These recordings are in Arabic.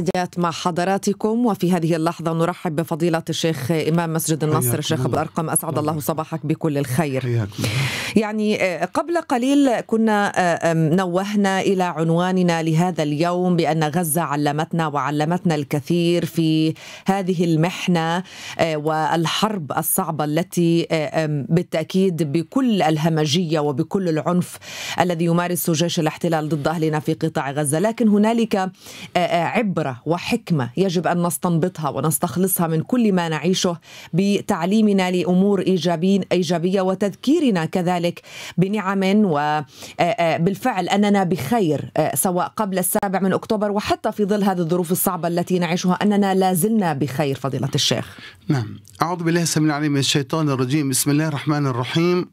تحيات مع حضراتكم وفي هذه اللحظة نرحب بفضيلة الشيخ إمام مسجد النصر الشيخ أبو الأرقم أسعد الله صباحك بكل الخير يعني آه، قبل قليل كنا آه، نوهنا إلى عنواننا لهذا اليوم بأن غزة علمتنا وعلمتنا الكثير في هذه المحنة آه، والحرب الصعبة التي بالتأكيد بكل الهمجية وبكل العنف الذي يمارسه جيش الاحتلال ضد أهلنا في قطاع غزة لكن هنالك عبرة إدارة وحكمة يجب أن نستنبطها ونستخلصها من كل ما نعيشه بتعليمنا لأمور إيجابية وتذكيرنا كذلك بنعم وبالفعل آه، آه، أننا بخير آه، سواء قبل السابع من أكتوبر وحتى في ظل هذه الظروف الصعبة التي نعيشها أننا لا زلنا بخير فضيلة الشيخ نعم أعوذ بالله السميع العليم من الشيطان الرجيم بسم الله الرحمن الرحيم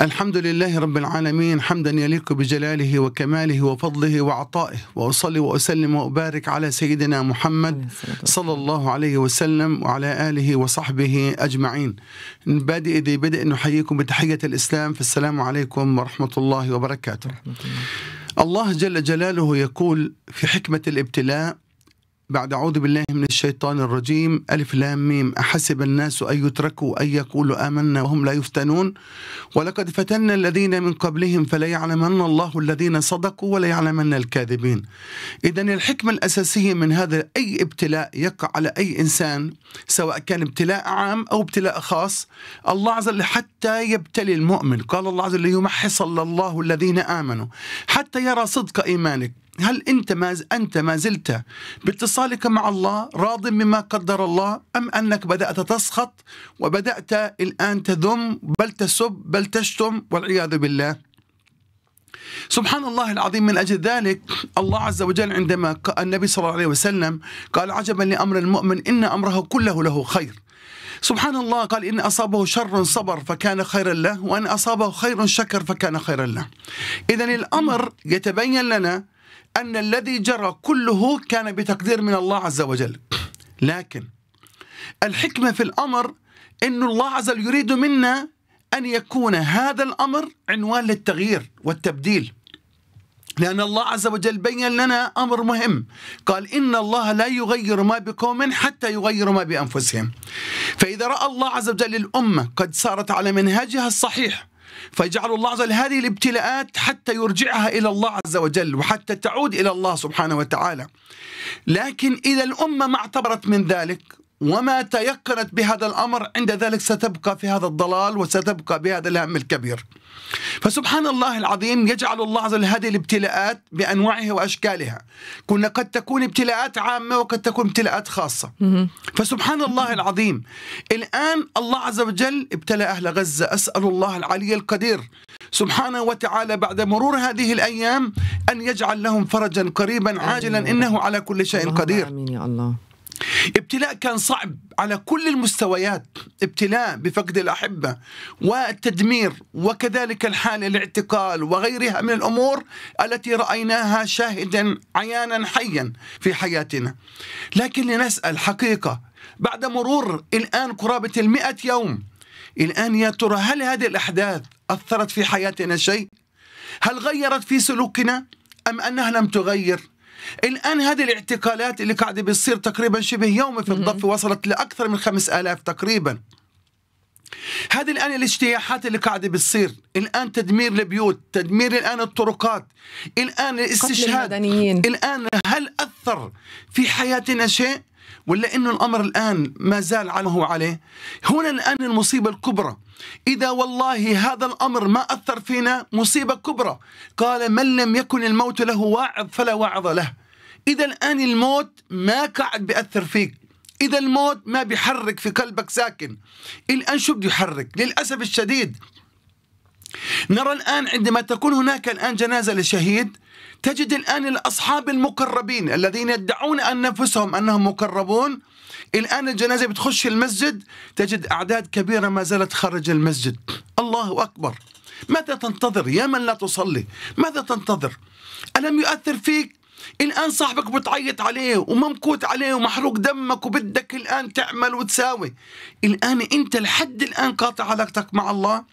الحمد لله رب العالمين حمدا يليق بجلاله وكماله وفضله وعطائه واصلي واسلم وابارك على سيدنا محمد صلى الله عليه وسلم وعلى اله وصحبه اجمعين بادئ ذي بدء نحييكم بتحيه الاسلام فالسلام عليكم ورحمه الله وبركاته الله جل جلاله يقول في حكمه الابتلاء بعد أعوذ بالله من الشيطان الرجيم ألف لام ميم أحسب الناس أن يتركوا أن يقولوا آمنا وهم لا يفتنون ولقد فتنا الذين من قبلهم فليعلمن الله الذين صدقوا وليعلمن الكاذبين إذا الحكمة الأساسية من هذا أي ابتلاء يقع على أي إنسان سواء كان ابتلاء عام أو ابتلاء خاص الله عز وجل حتى يبتلي المؤمن قال الله عز وجل ليمحص الله الذين آمنوا حتى يرى صدق إيمانك هل أنت ما أنت ما زلت باتصالك مع الله راض مما قدر الله أم أنك بدأت تسخط وبدأت الآن تذم بل تسب بل تشتم والعياذ بالله سبحان الله العظيم من أجل ذلك الله عز وجل عندما النبي صلى الله عليه وسلم قال عجبا لأمر المؤمن إن أمره كله له خير سبحان الله قال إن أصابه شر صبر فكان خيرا له وإن أصابه خير شكر فكان خيرا له إذا الأمر يتبين لنا أن الذي جرى كله كان بتقدير من الله عز وجل لكن الحكمة في الأمر أن الله عز وجل يريد منا أن يكون هذا الأمر عنوان للتغيير والتبديل لأن الله عز وجل بين لنا أمر مهم قال إن الله لا يغير ما بقوم حتى يغيروا ما بأنفسهم فإذا رأى الله عز وجل الأمة قد صارت على منهجها الصحيح فيجعل الله عز وجل هذه الابتلاءات حتى يرجعها إلى الله عز وجل وحتى تعود إلى الله سبحانه وتعالى لكن إذا الأمة ما اعتبرت من ذلك وما تيقنت بهذا الامر عند ذلك ستبقى في هذا الضلال وستبقى بهذا الهم الكبير. فسبحان الله العظيم يجعل الله عز وجل هذه الابتلاءات بانواعها واشكالها. كنا قد تكون ابتلاءات عامه وقد تكون ابتلاءات خاصه. فسبحان الله العظيم الان الله عز وجل ابتلى اهل غزه اسال الله العلي القدير سبحانه وتعالى بعد مرور هذه الايام ان يجعل لهم فرجا قريبا عاجلا انه على كل شيء قدير. امين يا الله. ابتلاء كان صعب على كل المستويات ابتلاء بفقد الأحبة والتدمير وكذلك الحال الاعتقال وغيرها من الأمور التي رأيناها شاهدا عيانا حيا في حياتنا لكن لنسأل حقيقة بعد مرور الآن قرابة المئة يوم الآن يا ترى هل هذه الأحداث أثرت في حياتنا شيء؟ هل غيرت في سلوكنا؟ أم أنها لم تغير؟ الآن هذه الاعتقالات اللي قاعدة بتصير تقريبا شبه يومي في الضفة وصلت لأكثر من خمس آلاف تقريبا هذه الآن الاجتياحات اللي قاعدة بتصير الآن تدمير البيوت تدمير الآن الطرقات الآن الاستشهاد الآن هل أثر في حياتنا شيء ولا انه الامر الان ما زال على هو عليه؟ هنا الان المصيبه الكبرى، اذا والله هذا الامر ما اثر فينا مصيبه كبرى، قال من لم يكن الموت له واعظ فلا واعظ له. إذا الآن الموت ما قاعد بيأثر فيك إذا الموت ما بيحرك في قلبك ساكن الآن شو بده يحرك للأسف الشديد نرى الآن عندما تكون هناك الآن جنازة لشهيد تجد الآن الأصحاب المقربين الذين يدعون أن نفسهم أنهم مقربون الآن الجنازة بتخش المسجد تجد أعداد كبيرة ما زالت خارج المسجد الله أكبر ماذا تنتظر يا من لا تصلي ماذا تنتظر ألم يؤثر فيك الآن صاحبك بتعيط عليه وممكوت عليه ومحروق دمك وبدك الآن تعمل وتساوي الآن أنت لحد الآن قاطع علاقتك مع الله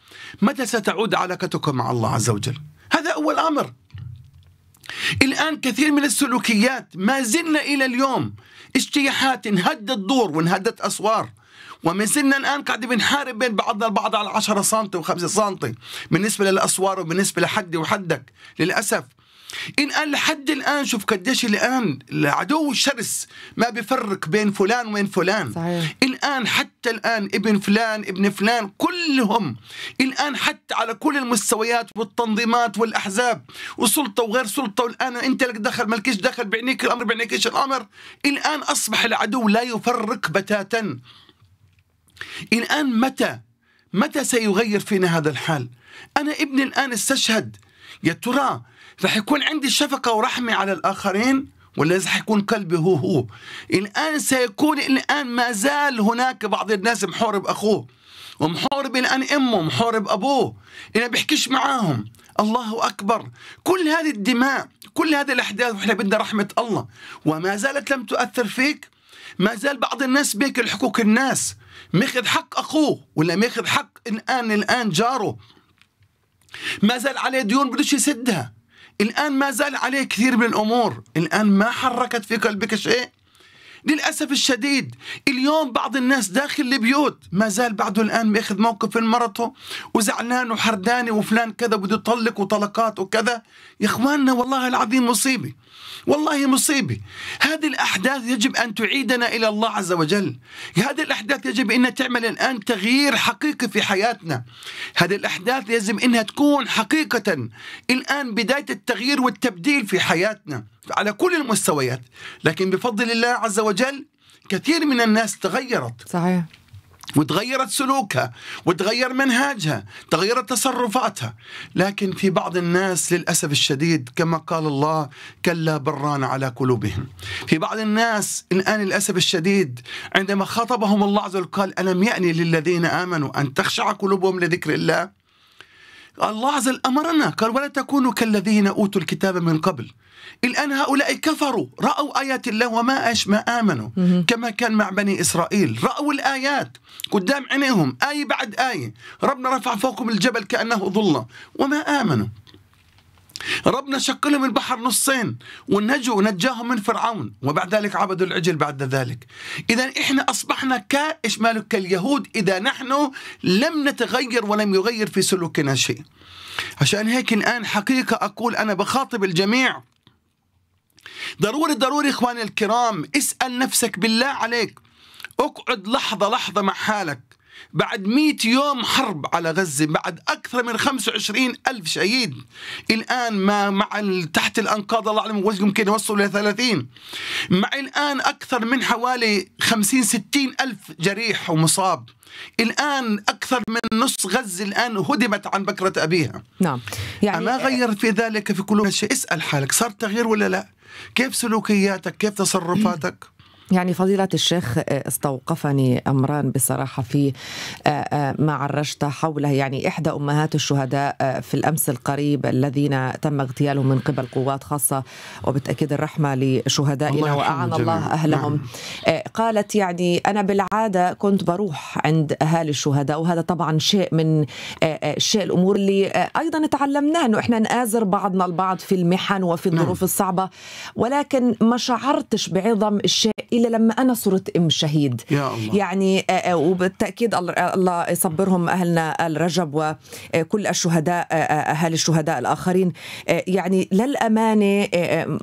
متى ستعود علاقتك مع الله عز وجل هذا أول أمر الآن كثير من السلوكيات ما زلنا إلى اليوم اجتياحات انهدت دور وانهدت أسوار ومن زلنا الآن قاعد بنحارب بين بعضنا البعض على 10 سم و5 سم بالنسبة للأسوار وبالنسبة لحدي وحدك للأسف إن لحد الآن شوف قديش الآن العدو شرس ما بيفرق بين فلان وين فلان صحيح. الآن حتى الآن ابن فلان ابن فلان كلهم الآن حتى على كل المستويات والتنظيمات والأحزاب وسلطة وغير سلطة والآن أنت لك دخل ملكش دخل بعنيك الأمر ايش الأمر الآن أصبح العدو لا يفرق بتاتا الآن متى متى سيغير فينا هذا الحال أنا ابني الآن استشهد يا ترى فحيكون عندي شفقة ورحمة على الآخرين ولا إذا حيكون قلبي هو هو الآن سيكون الآن ما زال هناك بعض الناس محورب أخوه ومحورب الآن أمه محورب أبوه إنه بيحكيش معاهم الله أكبر كل هذه الدماء كل هذه الأحداث وإحنا بدنا رحمة الله وما زالت لم تؤثر فيك ما زال بعض الناس بيك حقوق الناس ماخذ حق أخوه ولا ماخذ حق الآن الآن جاره ما زال عليه ديون بدوش يسدها الآن ما زال عليه كثير من الأمور الآن ما حركت في قلبك شيء للأسف الشديد اليوم بعض الناس داخل البيوت ما زال بعده الآن بياخذ موقف من مرته وزعلان وحرداني وفلان كذا بده يطلق وطلقات وكذا يا إخواننا والله العظيم مصيبة والله مصيبة هذه الأحداث يجب أن تعيدنا إلى الله عز وجل هذه الأحداث يجب أن تعمل الآن تغيير حقيقي في حياتنا هذه الأحداث يجب أنها تكون حقيقة الآن بداية التغيير والتبديل في حياتنا على كل المستويات لكن بفضل الله عز وجل كثير من الناس تغيرت صحيح وتغيرت سلوكها وتغير منهاجها تغيرت تصرفاتها لكن في بعض الناس للأسف الشديد كما قال الله كلا بران على قلوبهم في بعض الناس الآن للأسف الشديد عندما خطبهم الله عز وجل قال ألم يأني للذين آمنوا أن تخشع قلوبهم لذكر الله الله عز وجل أمرنا قال ولا تكونوا كالذين أوتوا الكتاب من قبل الآن هؤلاء كفروا رأوا آيات الله وما أش ما آمنوا كما كان مع بني إسرائيل رأوا الآيات قدام عينيهم آية بعد آية ربنا رفع فوقهم الجبل كأنه ظلة وما آمنوا ربنا شق لهم البحر نصين ونجوا نجاهم من فرعون وبعد ذلك عبدوا العجل بعد ذلك إذا إحنا أصبحنا كإشمال كاليهود إذا نحن لم نتغير ولم يغير في سلوكنا شيء عشان هيك الآن حقيقة أقول أنا بخاطب الجميع ضروري ضروري إخواني الكرام اسأل نفسك بالله عليك اقعد لحظة لحظة مع حالك بعد 100 يوم حرب على غزة بعد أكثر من 25 ألف شهيد الآن ما مع تحت الأنقاض الله أعلم وجه يمكن يوصلوا إلى 30 مع الآن أكثر من حوالي 50 60 ألف جريح ومصاب الآن أكثر من نص غزة الآن هدمت عن بكرة أبيها نعم يعني أما غير في ذلك في كل شيء اسأل حالك صار تغيير ولا لا كيف سلوكياتك كيف تصرفاتك يعني فضيلة الشيخ آه، استوقفني أمران بصراحة في آه، آه، ما عرجت حوله يعني إحدى أمهات الشهداء في الأمس القريب الذين تم اغتيالهم من قبل قوات خاصة وبالتأكيد الرحمة لشهدائنا وأعان الله أهلهم نعم. قالت يعني أنا بالعادة كنت بروح عند أهالي الشهداء وهذا طبعا شيء من شيء الأمور اللي أيضا تعلمناه أنه إحنا نآزر بعضنا البعض في المحن وفي الظروف نعم. الصعبة ولكن ما شعرتش بعظم الشيء الا لما انا صرت ام شهيد يا الله. يعني آه، آه، وبالتاكيد الله يصبرهم اهلنا الرجب وكل الشهداء آه، اهالي الشهداء الاخرين يعني للامانه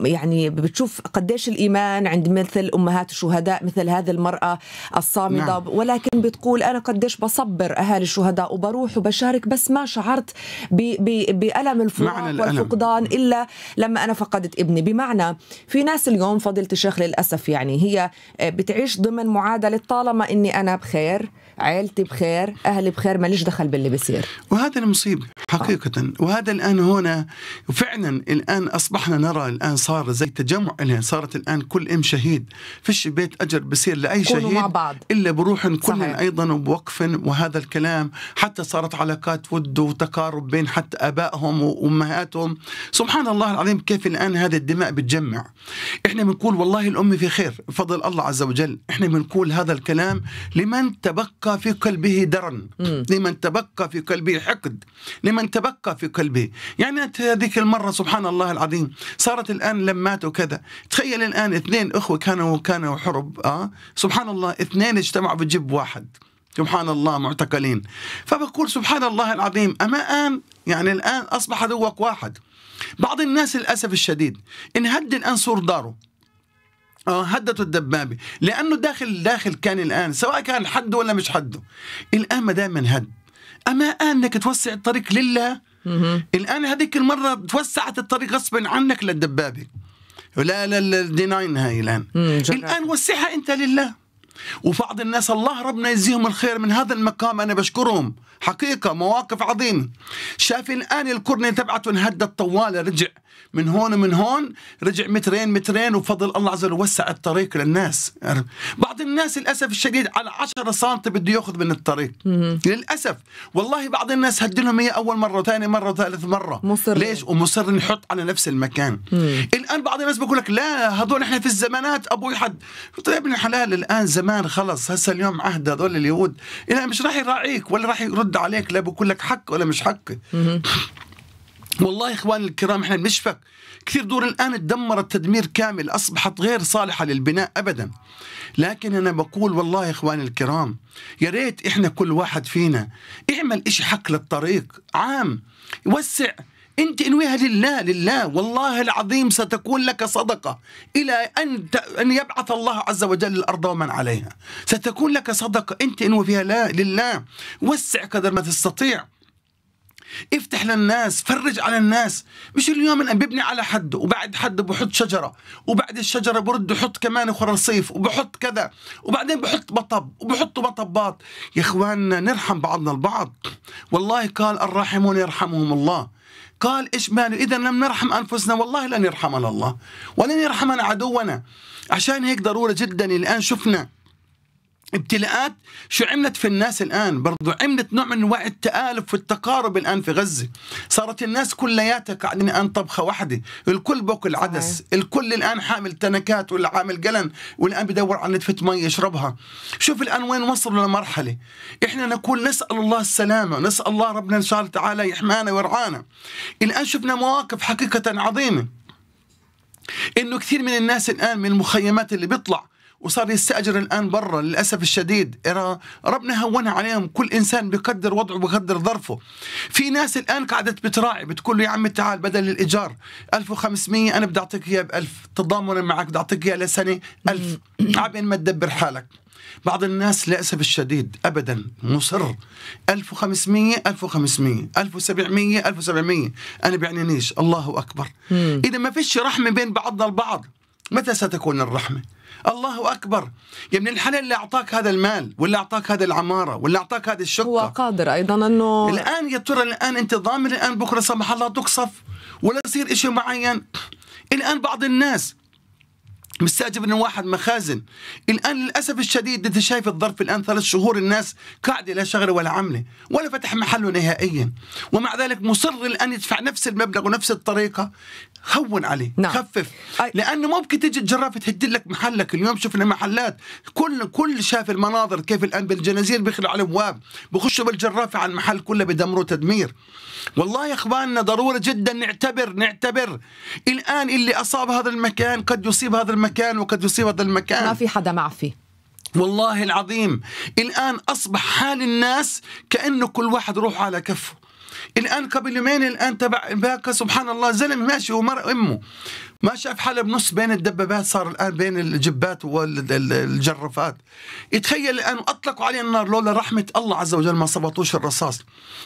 يعني بتشوف قديش الايمان عند مثل امهات الشهداء مثل هذه المراه الصامده نعم. ولكن بتقول انا قديش بصبر اهالي الشهداء وبروح وبشارك بس ما شعرت بألم الفراق والفقدان الا لما انا فقدت ابني بمعنى في ناس اليوم فضيله الشيخ للاسف يعني هي آه، بتعيش ضمن معادله طالما اني انا بخير عائلتي بخير اهلي بخير ماليش دخل باللي بيصير وهذا المصيبه حقيقه آه. وهذا الان هنا فعلا الان اصبحنا نرى الان صار زي تجمع الآن صارت الان كل ام شهيد فيش بيت اجر بصير لاي شهيد مع بعض. الا بروح كل ايضا وبوقف وهذا الكلام حتى صارت علاقات ود وتقارب بين حتى ابائهم وامهاتهم سبحان الله العظيم كيف الان هذه الدماء بتجمع احنا بنقول والله الام في خير فضل الله عز وجل احنا بنقول هذا الكلام لمن تبقى تبقى في قلبه درن لمن تبقى في قلبه حقد لمن تبقى في قلبه يعني أنت هذيك المرة سبحان الله العظيم صارت الآن لمات وكذا تخيل الآن اثنين أخوة كانوا كانوا حرب آه سبحان الله اثنين اجتمعوا بجيب واحد سبحان الله معتقلين فبقول سبحان الله العظيم أما الآن يعني الآن أصبح ذوق واحد بعض الناس للأسف الشديد انهد الآن سور داره آه، هدته الدبابه لانه داخل داخل كان الان سواء كان حده ولا مش حده الان ما دام هد اما انك توسع الطريق لله الان هذيك المره توسعت الطريق غصبا عنك للدبابه ولا للدي 9 هاي الان الان وسعها انت لله وبعض الناس الله ربنا يجزيهم الخير من هذا المقام انا بشكرهم حقيقة مواقف عظيمة شايف الآن الكرنة تبعته انهدت طوالة رجع من هون ومن هون رجع مترين مترين وفضل الله عز وجل وسع الطريق للناس بعض الناس للأسف الشديد على 10 سم بده ياخذ من الطريق للأسف والله بعض الناس هدلهم هي أول مرة وثاني مرة وثالث مرة مصر ليش ومصر نحط على نفس المكان الآن بعض الناس بيقول لك لا هذول احنا في الزمانات أبوي حد طيب ابن الحلال الآن زمان خلص هسا اليوم عهد هذول اليهود إلا مش راح يراعيك ولا راح يرد برد عليك لا بقول لك حق ولا مش حق والله اخواني الكرام احنا بنشفق كثير دور الان تدمرت تدمير كامل اصبحت غير صالحه للبناء ابدا لكن انا بقول والله اخواني الكرام يا ريت احنا كل واحد فينا اعمل شيء حق للطريق عام وسع أنت انويها لله لله والله العظيم ستكون لك صدقة إلى أن أن يبعث الله عز وجل الأرض ومن عليها ستكون لك صدقة أنت انوي فيها لا لله وسع قدر ما تستطيع افتح للناس فرج على الناس مش اليوم أنا ببني على حد وبعد حد بحط شجرة وبعد الشجرة برد بحط كمان رصيف وبحط كذا وبعدين بحط مطب وبحطوا مطبات يا إخواننا نرحم بعضنا البعض والله قال الراحمون يرحمهم الله قال إيش ماله إذا لم نرحم أنفسنا والله لن يرحمنا الله ولن يرحمنا عدونا عشان هيك ضرورة جدا الآن شفنا ابتلاءات شو عملت في الناس الان برضو عملت نوع من انواع التالف والتقارب الان في غزه صارت الناس كلياتها قاعدين الان طبخه واحده الكل باكل عدس الكل الان حامل تنكات ولا عامل قلن والان بدور على نتفه مي يشربها شوف الان وين وصلوا لمرحله احنا نقول نسال الله السلامه نسال الله ربنا ان شاء الله تعالى يحمانا ويرعانا الان شفنا مواقف حقيقه عظيمه انه كثير من الناس الان من المخيمات اللي بيطلع وصار يستاجر الان برا للاسف الشديد ربنا هون عليهم كل انسان بيقدر وضعه بيقدر ظرفه في ناس الان قعدت بتراعي بتقول له يا عمي تعال بدل الايجار 1500 انا بدي اعطيك اياه ب 1000 تضامنا معك بدي اعطيك اياه لسنه 1000 عبين ما تدبر حالك بعض الناس للاسف الشديد ابدا مصر 1500 1500 1700 1700 انا بيعنينيش الله اكبر اذا ما فيش رحمه بين بعضنا البعض متى ستكون الرحمه الله اكبر يا ابن الحلال اللي اعطاك هذا المال ولا اعطاك هذا العماره ولا اعطاك هذه الشقه هو قادر ايضا انه الان يا ترى الان انت ضامن الان بكره سمح الله تقصف ولا يصير شيء معين الان بعض الناس مستاجر من واحد مخازن الان للاسف الشديد انت شايف الظرف الان ثلاث شهور الناس قاعده لا شغله ولا عمله ولا فتح محله نهائيا ومع ذلك مصر الان يدفع نفس المبلغ ونفس الطريقه هون عليه نعم. خفف لانه ممكن تجي الجرافه تهدد لك محلك اليوم شفنا محلات كل كل شاف المناظر كيف الان بالجنازير بيخلوا على الابواب بخشوا بالجرافه على المحل كله بدمروا تدمير والله يا اخواننا ضروره جدا نعتبر نعتبر الان اللي اصاب هذا المكان قد يصيب هذا المكان وقد يصيب هذا المكان ما في حدا معفي والله العظيم الان اصبح حال الناس كانه كل واحد روح على كفه الان قبل يومين الان تبع باكا سبحان الله زلمه ماشي ومرأة امه ما شاف حاله بنص بين الدبابات صار الان بين الجبات والجرافات يتخيل الان اطلقوا عليه النار لولا رحمه الله عز وجل ما صبطوش الرصاص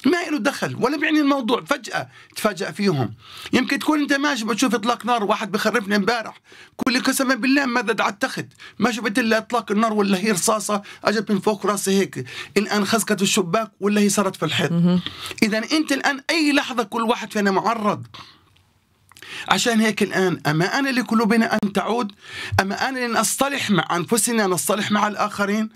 ما له دخل ولا بيعني الموضوع فجاه تفاجأ فيهم يمكن تكون انت ماشي بتشوف اطلاق نار واحد بخرفني امبارح كل قسما بالله ماذا دعت التخت ما شفت الا اطلاق النار ولا هي رصاصه اجت من فوق راسي هيك الان خزقت الشباك ولا هي صارت في الحيط اذا انت الان اي لحظه كل واحد فينا معرض عشان هيك الآن أما أنا لقلوبنا أن تعود أما أنا لنصطلح مع أنفسنا نصطلح مع الآخرين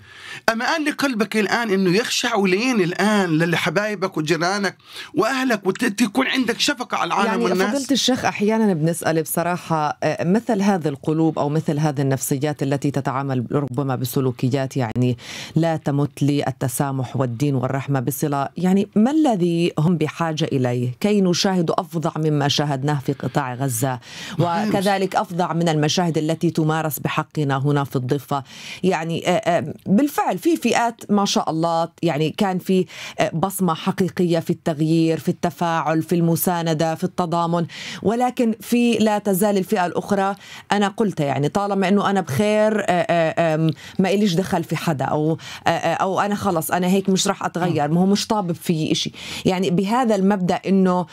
أما أنا لقلبك الآن أنه يخشع ولين الآن لحبايبك وجيرانك وأهلك وتكون عندك شفقة على العالم يعني والناس فضلت الشيخ أحيانا بنسأل بصراحة آه، مثل هذه القلوب أو مثل هذه النفسيات التي تتعامل ربما بسلوكيات يعني لا تمت للتسامح والدين والرحمة بصلة يعني ما الذي هم بحاجة إليه كي نشاهد أفظع مما شاهدناه في قطاع قطاع غزة وكذلك أفظع من المشاهد التي تمارس بحقنا هنا في الضفة يعني آه، آه، بالفعل في فئات ما شاء الله يعني كان في آه، بصمة حقيقية في التغيير في التفاعل في المساندة في التضامن ولكن في لا تزال الفئة الأخرى أنا قلت يعني طالما أنه أنا بخير ما إليش دخل في حدا أو أو أنا خلص أنا هيك مش راح أتغير ما هو مش طابب في إشي يعني بهذا المبدأ أنه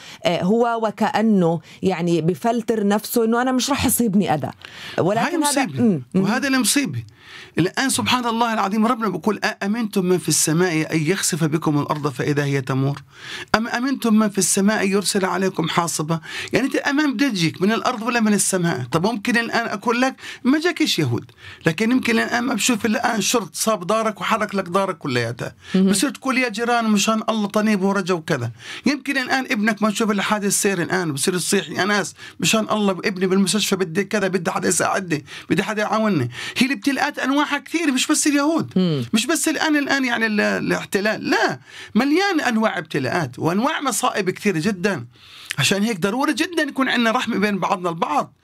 هو وكأنه يعني بفلتر نفسه انه انا مش رح يصيبني اذى ولكن هذا مصيبة. وهذا المصيبه الان سبحان الله العظيم ربنا بيقول امنتم من في السماء ان يخسف بكم الارض فاذا هي تمور ام امنتم من في السماء يرسل عليكم حاصبه يعني انت امام دجك من الارض ولا من السماء طب ممكن الان اقول لك ما جاكش يهود لكن يمكن الان ما بشوف الان شرط صاب دارك وحرك لك دارك كلياتها بصير تقول يا جيران مشان الله طنيب ورجا وكذا يمكن الان ابنك ما تشوف الا حادث سير الان بصير تصيح يا ناس الناس مشان الله ابني بالمستشفى بدي كذا بدي حدا يساعدني بدي حدا يعاونني هي اللي بتلقات انواعها كثير مش بس اليهود مم. مش بس الان الان يعني الاحتلال لا مليان انواع ابتلاءات وانواع مصائب كثيره جدا عشان هيك ضروري جدا يكون عندنا رحمه بين بعضنا البعض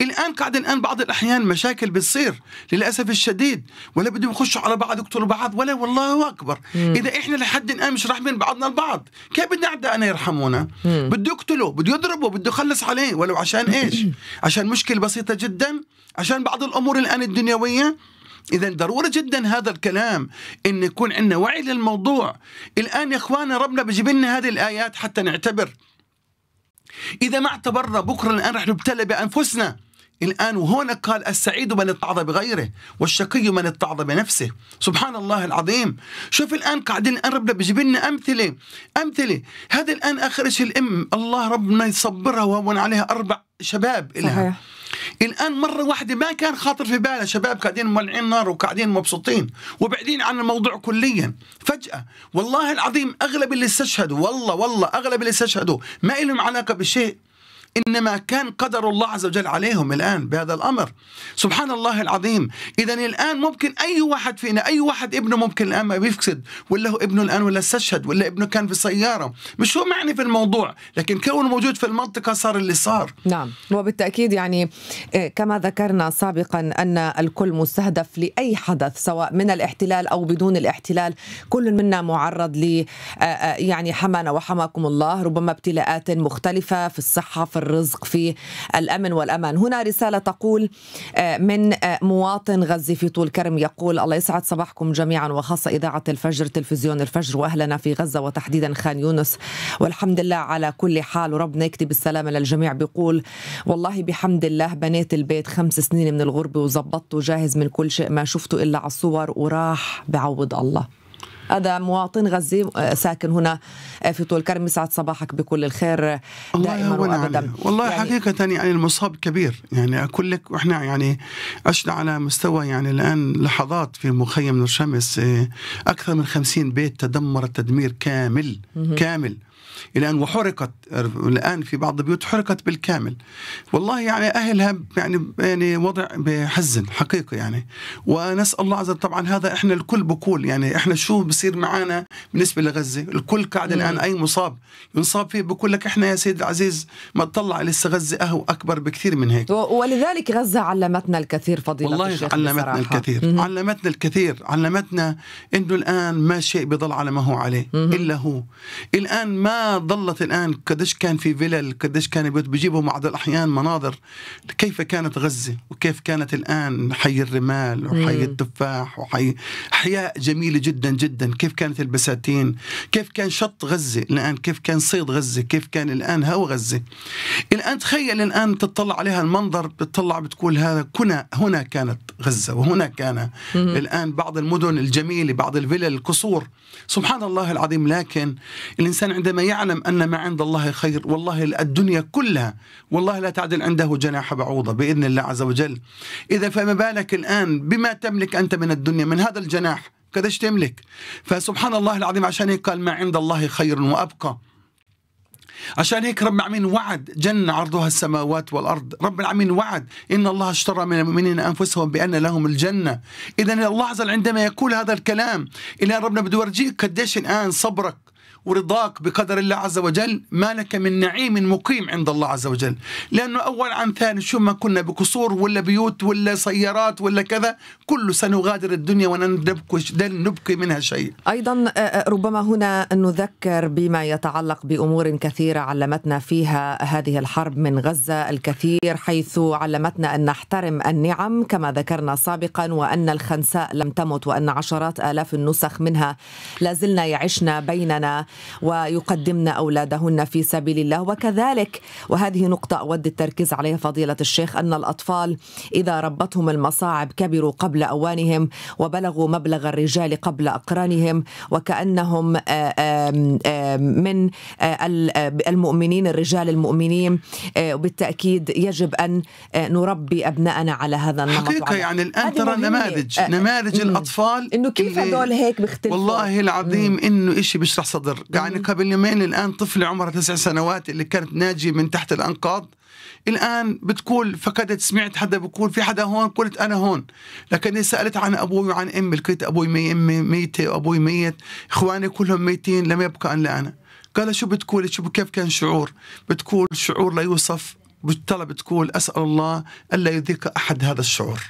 الان قاعد الان بعض الاحيان مشاكل بتصير للاسف الشديد ولا بدهم يخشوا على بعض يقتلوا بعض ولا والله اكبر مم. اذا احنا لحد الان مش رحمين بعضنا البعض كيف بدنا انا يرحمونا بده يقتله بده يضربه بده يخلص عليه ولو عشان ايش عشان مشكله بسيطه جدا عشان بعض الامور الان الدنيويه إذا ضروري جدا هذا الكلام أن يكون عندنا وعي للموضوع الآن يا إخوانا ربنا بيجيب لنا هذه الآيات حتى نعتبر إذا ما اعتبرنا بكرة الآن رح نبتلى بأنفسنا الآن وهنا قال السعيد من اتعظ بغيره والشقي من اتعظ بنفسه سبحان الله العظيم شوف الآن قاعدين الآن ربنا بيجيب لنا أمثلة أمثلة هذا الآن آخر شيء الأم الله ربنا يصبرها وهون عليها أربع شباب إلها صحيح. الان مره واحده ما كان خاطر في بالها شباب قاعدين مولعين نار وقاعدين مبسوطين وبعدين عن الموضوع كليا فجاه والله العظيم اغلب اللي استشهدوا والله والله اغلب اللي استشهدوا ما لهم علاقه بشيء إنما كان قدر الله عز وجل عليهم الآن بهذا الأمر سبحان الله العظيم إذا الآن ممكن أي واحد فينا أي واحد ابنه ممكن الآن ما بيفسد ولا هو ابنه الآن ولا استشهد ولا ابنه كان في السيارة مش هو معني في الموضوع لكن كونه موجود في المنطقة صار اللي صار نعم وبالتأكيد يعني آه، كما ذكرنا سابقا أن الكل مستهدف لأي حدث سواء من الاحتلال أو بدون الاحتلال كل منا معرض ل آه، آه، يعني حمانا وحماكم الله ربما ابتلاءات مختلفة في الصحة في الرزق في الامن والامان هنا رساله تقول آه، من آه، مواطن غزي في طول كرم يقول الله يسعد صباحكم جميعا وخاصه اذاعه الفجر تلفزيون الفجر واهلنا في غزه وتحديدا خان يونس والحمد لله على كل حال وربنا يكتب السلامه للجميع بيقول والله بحمد الله بنيت البيت خمس سنين من الغربه وظبطته جاهز من كل شيء ما شفته الا على الصور وراح بعوض الله هذا مواطن غزي آه، ساكن هنا آه، في طول كرم يسعد صباحك بكل الخير آه، دائما وابدا والله يعني حقيقه يعني المصاب كبير يعني اقول لك واحنا يعني عشنا على مستوى يعني الان لحظات في مخيم نور شمس اكثر من 50 بيت تدمر تدمير كامل كامل الان وحرقت الان في بعض البيوت حرقت بالكامل والله يعني اهلها يعني يعني وضع بحزن حقيقي يعني ونسال الله عز وجل طبعا هذا احنا الكل بقول يعني احنا شو يصير معنا بالنسبة لغزة الكل قاعد الآن أي مصاب ينصاب فيه بقول لك إحنا يا سيد العزيز ما تطلع لسه غزة أهو أكبر بكثير من هيك ولذلك غزة علمتنا الكثير فضيلة والله الشيخ علمتنا بصراحة. الكثير مم. علمتنا الكثير علمتنا أنه الآن ما شيء بضل على ما هو عليه مم. إلا هو الآن ما ضلت الآن قديش كان في فلل قديش كان بيوت بيجيبوا بعض الأحيان مناظر كيف كانت غزة وكيف كانت الآن حي الرمال وحي التفاح وحي أحياء جميلة جدا جدا جدا كيف كانت البساتين كيف كان شط غزة الآن كيف كان صيد غزة كيف كان الآن هو غزة الآن تخيل الآن تطلع عليها المنظر بتطلع بتقول هذا كنا هنا كانت غزة وهنا كان الآن بعض المدن الجميلة بعض الفلل القصور سبحان الله العظيم لكن الإنسان عندما يعلم أن ما عند الله خير والله الدنيا كلها والله لا تعدل عنده جناح بعوضة بإذن الله عز وجل إذا فما بالك الآن بما تملك أنت من الدنيا من هذا الجناح كداش تملك فسبحان الله العظيم عشان هيك قال ما عند الله خير وأبقى عشان هيك رب العالمين وعد جنة عرضها السماوات والأرض رب العالمين وعد إن الله اشترى من المؤمنين أنفسهم بأن لهم الجنة إذا الله عز وجل عندما يقول هذا الكلام الآن ربنا بده يورجيك قديش الآن صبرك ورضاك بقدر الله عز وجل ما لك من نعيم مقيم عند الله عز وجل لأنه أول عن ثاني شو ما كنا بقصور ولا بيوت ولا سيارات ولا كذا كله سنغادر الدنيا ولن نبقي منها شيء أيضا ربما هنا نذكر بما يتعلق بأمور كثيرة علمتنا فيها هذه الحرب من غزة الكثير حيث علمتنا أن نحترم النعم كما ذكرنا سابقا وأن الخنساء لم تمت وأن عشرات آلاف النسخ منها لازلنا يعشنا بيننا ويقدمن أولادهن في سبيل الله وكذلك وهذه نقطة أود التركيز عليها فضيلة الشيخ أن الأطفال إذا ربتهم المصاعب كبروا قبل أوانهم وبلغوا مبلغ الرجال قبل أقرانهم وكأنهم آه، من آه، آه، المؤمنين الرجال المؤمنين وبالتأكيد يجب أن نربي أبنائنا على هذا النمط حقيقة يعني الآن ترى نماذج نماذج الأطفال إنه كيف هذول هيك بيختلفوا والله العظيم إنه إشي بيشرح صدر مستمر يعني قبل يومين الآن طفلة عمرها تسع سنوات اللي كانت ناجية من تحت الأنقاض الآن بتقول فقدت سمعت حدا بقول في حدا هون قلت أنا هون لكني سألت عن أبوي وعن أمي لقيت أبوي مي أمي ميتة وأبوي ميت إخواني كلهم ميتين لم يبقى إلا أنا قال شو بتقولي شو كيف كان شعور بتقول شعور لا يوصف بتطلع بتقول أسأل الله ألا يذيق أحد هذا الشعور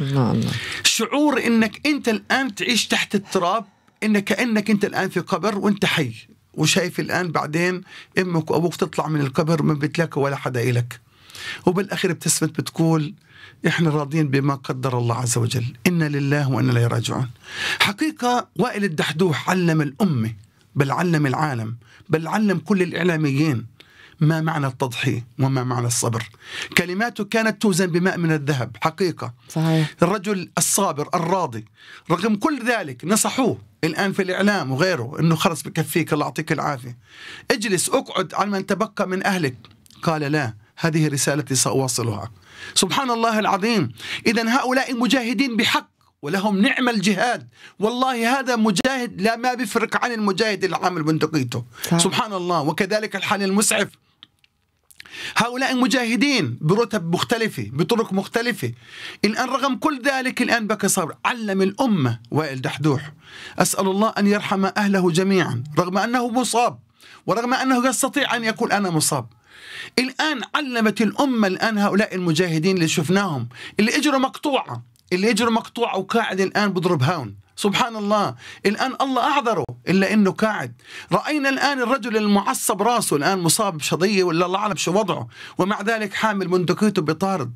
الله نعم. الله. شعور انك انت الان تعيش تحت التراب ان كانك انت الان في قبر وانت حي وشايف الان بعدين امك وابوك تطلع من القبر ما بيتلك ولا حدا إلك وبالاخير بتثبت بتقول احنا راضين بما قدر الله عز وجل انا لله وانا اليه راجعون حقيقه وائل الدحدوح علم الامه بل علم العالم بل علم كل الاعلاميين ما معنى التضحية وما معنى الصبر كلماته كانت توزن بماء من الذهب حقيقة صحيح. الرجل الصابر الراضي رغم كل ذلك نصحوه الان في الاعلام وغيره انه خلص بكفيك الله يعطيك العافيه اجلس اقعد على من تبقى من اهلك قال لا هذه رسالتي ساواصلها سبحان الله العظيم اذا هؤلاء مجاهدين بحق ولهم نعم الجهاد والله هذا مجاهد لا ما بيفرق عن المجاهد اللي عامل بندقيته سبحان الله وكذلك الحال المسعف هؤلاء المجاهدين برتب مختلفة بطرق مختلفة الآن رغم كل ذلك الآن بكى صبر علم الأمة وائل دحدوح أسأل الله أن يرحم أهله جميعا رغم أنه مصاب ورغم أنه يستطيع أن يقول أنا مصاب الآن علمت الأمة الآن هؤلاء المجاهدين اللي شفناهم اللي إجروا مقطوعة اللي إجروا مقطوعة وقاعد الآن بضرب هاون سبحان الله الآن الله أعذره إلا أنه قاعد رأينا الآن الرجل المعصب راسه الآن مصاب بشظية ولا الله أعلم شو وضعه ومع ذلك حامل بندقيته بطارد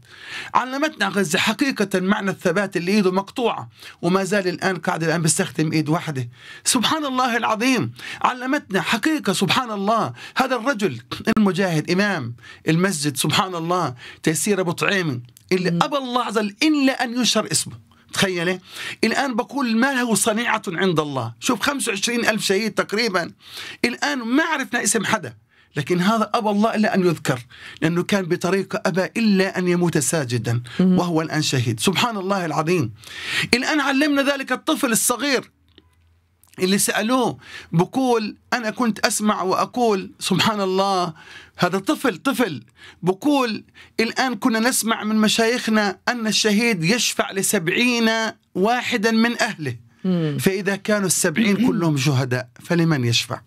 علمتنا غزة حقيقة معنى الثبات اللي إيده مقطوعة وما زال الآن قاعد الآن بيستخدم إيد واحدة سبحان الله العظيم علمتنا حقيقة سبحان الله هذا الرجل المجاهد إمام المسجد سبحان الله تيسير أبو طعيم اللي أبى الله عز وجل إلا أن يشر اسمه تخيلي الآن بقول ما له صنيعة عند الله شوف 25 ألف شهيد تقريبا الآن ما عرفنا اسم حدا لكن هذا أبى الله إلا أن يذكر لأنه كان بطريقة أبى إلا أن يموت ساجدا وهو الآن شهيد سبحان الله العظيم الآن علمنا ذلك الطفل الصغير اللي سألوه بقول أنا كنت أسمع وأقول سبحان الله هذا طفل طفل بقول الآن كنا نسمع من مشايخنا أن الشهيد يشفع لسبعين واحدا من أهله فإذا كانوا السبعين كلهم شهداء فلمن يشفع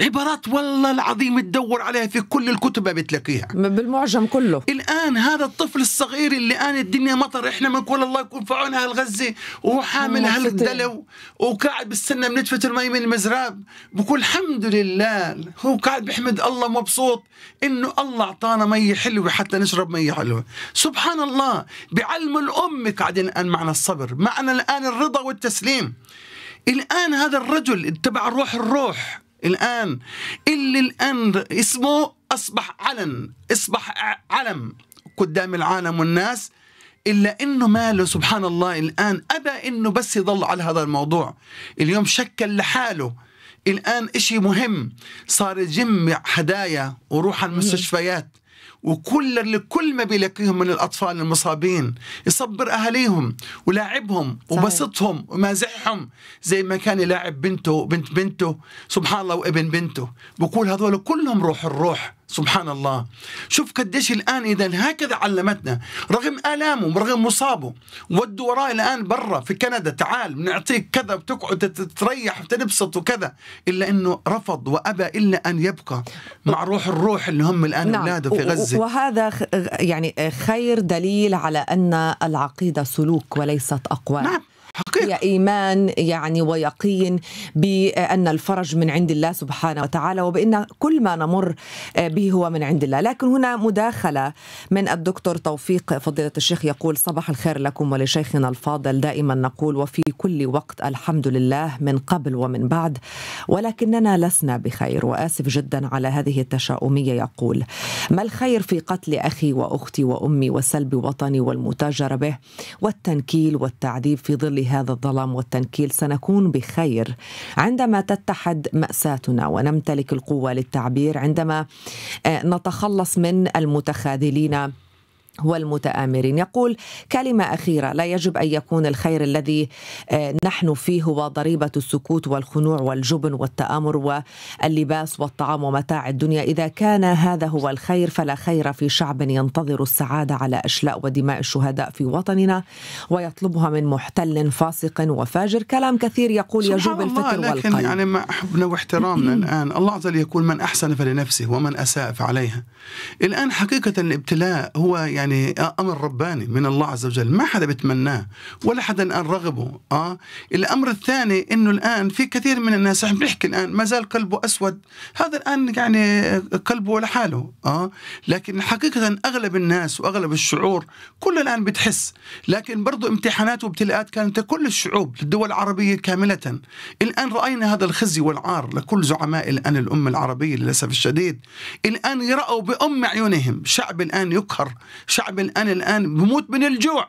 عبارات والله العظيم تدور عليها في كل الكتب بتلاقيها بالمعجم كله الان هذا الطفل الصغير اللي الان الدنيا مطر احنا بنقول الله يكون في عونها الغزه وحامل هالدلو وقاعد بستنى بنتفة المي من المزراب بقول الحمد لله هو قاعد بحمد الله مبسوط انه الله اعطانا مي حلوه حتى نشرب مي حلوه سبحان الله بعلم الام قاعدين الان معنا الصبر معنا الان الرضا والتسليم الان هذا الرجل تبع روح الروح الآن اللي الآن اسمه أصبح علن أصبح علم قدام العالم والناس إلا أنه ماله سبحان الله الآن أبى أنه بس يضل على هذا الموضوع اليوم شكل لحاله الآن إشي مهم صار يجمع هدايا وروح على المستشفيات وكل لكل ما بيلاقيهم من الاطفال المصابين يصبر اهاليهم ولاعبهم وبسطهم ومازحهم زي ما كان يلاعب بنته وبنت بنته سبحان الله وابن بنته بقول هذول كلهم روح الروح سبحان الله شوف قديش الآن إذا هكذا علمتنا رغم آلامه رغم مصابه ودوا وراه الآن برا في كندا تعال بنعطيك كذا بتقعد تريح وتنبسط وكذا إلا أنه رفض وأبى إلا أن يبقى مع روح الروح اللي هم الآن نعم. أولاده في غزة وهذا يعني خير دليل على أن العقيدة سلوك وليست أقوال نعم. حقيقة. إيمان يعني ويقين بأن الفرج من عند الله سبحانه وتعالى وبأن كل ما نمر آه، به هو من عند الله لكن هنا مداخلة من الدكتور توفيق فضيلة الشيخ يقول صباح الخير لكم ولشيخنا الفاضل دائما نقول وفي كل وقت الحمد لله من قبل ومن بعد ولكننا لسنا بخير وآسف جدا على هذه التشاؤمية يقول ما الخير في قتل أخي وأختي وأمي وسلب وطني والمتاجرة به والتنكيل والتعذيب في ظل هذا الظلام والتنكيل سنكون بخير عندما تتحد ماساتنا ونمتلك القوه للتعبير عندما آه، نتخلص من المتخاذلين والمتآمرين يقول كلمة أخيرة لا يجب أن يكون الخير الذي آه، نحن فيه هو ضريبة السكوت والخنوع والجبن والتآمر واللباس والطعام ومتاع الدنيا إذا كان هذا هو الخير فلا خير في شعب ينتظر السعادة على أشلاء ودماء الشهداء في وطننا ويطلبها من محتل فاسق وفاجر كلام كثير يقول يجوب الفكر والقلب يعني مع حبنا واحترامنا الآن الله عز وجل يقول من أحسن فلنفسه ومن أساء فعليها الآن حقيقة الابتلاء هو يعني يعني آه، امر رباني من الله عز وجل ما حدا بيتمناه ولا حدا الان رغبه اه الامر الثاني انه الان في كثير من الناس احنا بنحكي الان ما زال قلبه اسود هذا الان يعني آه، قلبه لحاله اه لكن حقيقه اغلب الناس واغلب الشعور كله الان بتحس لكن برضه امتحانات وابتلاءات كانت لكل الشعوب للدول العربيه كامله الان راينا هذا الخزي والعار لكل زعماء الان الامه العربيه للاسف الشديد الان يراوا بام عيونهم شعب الان يقهر شعب الآن الآن بموت من الجوع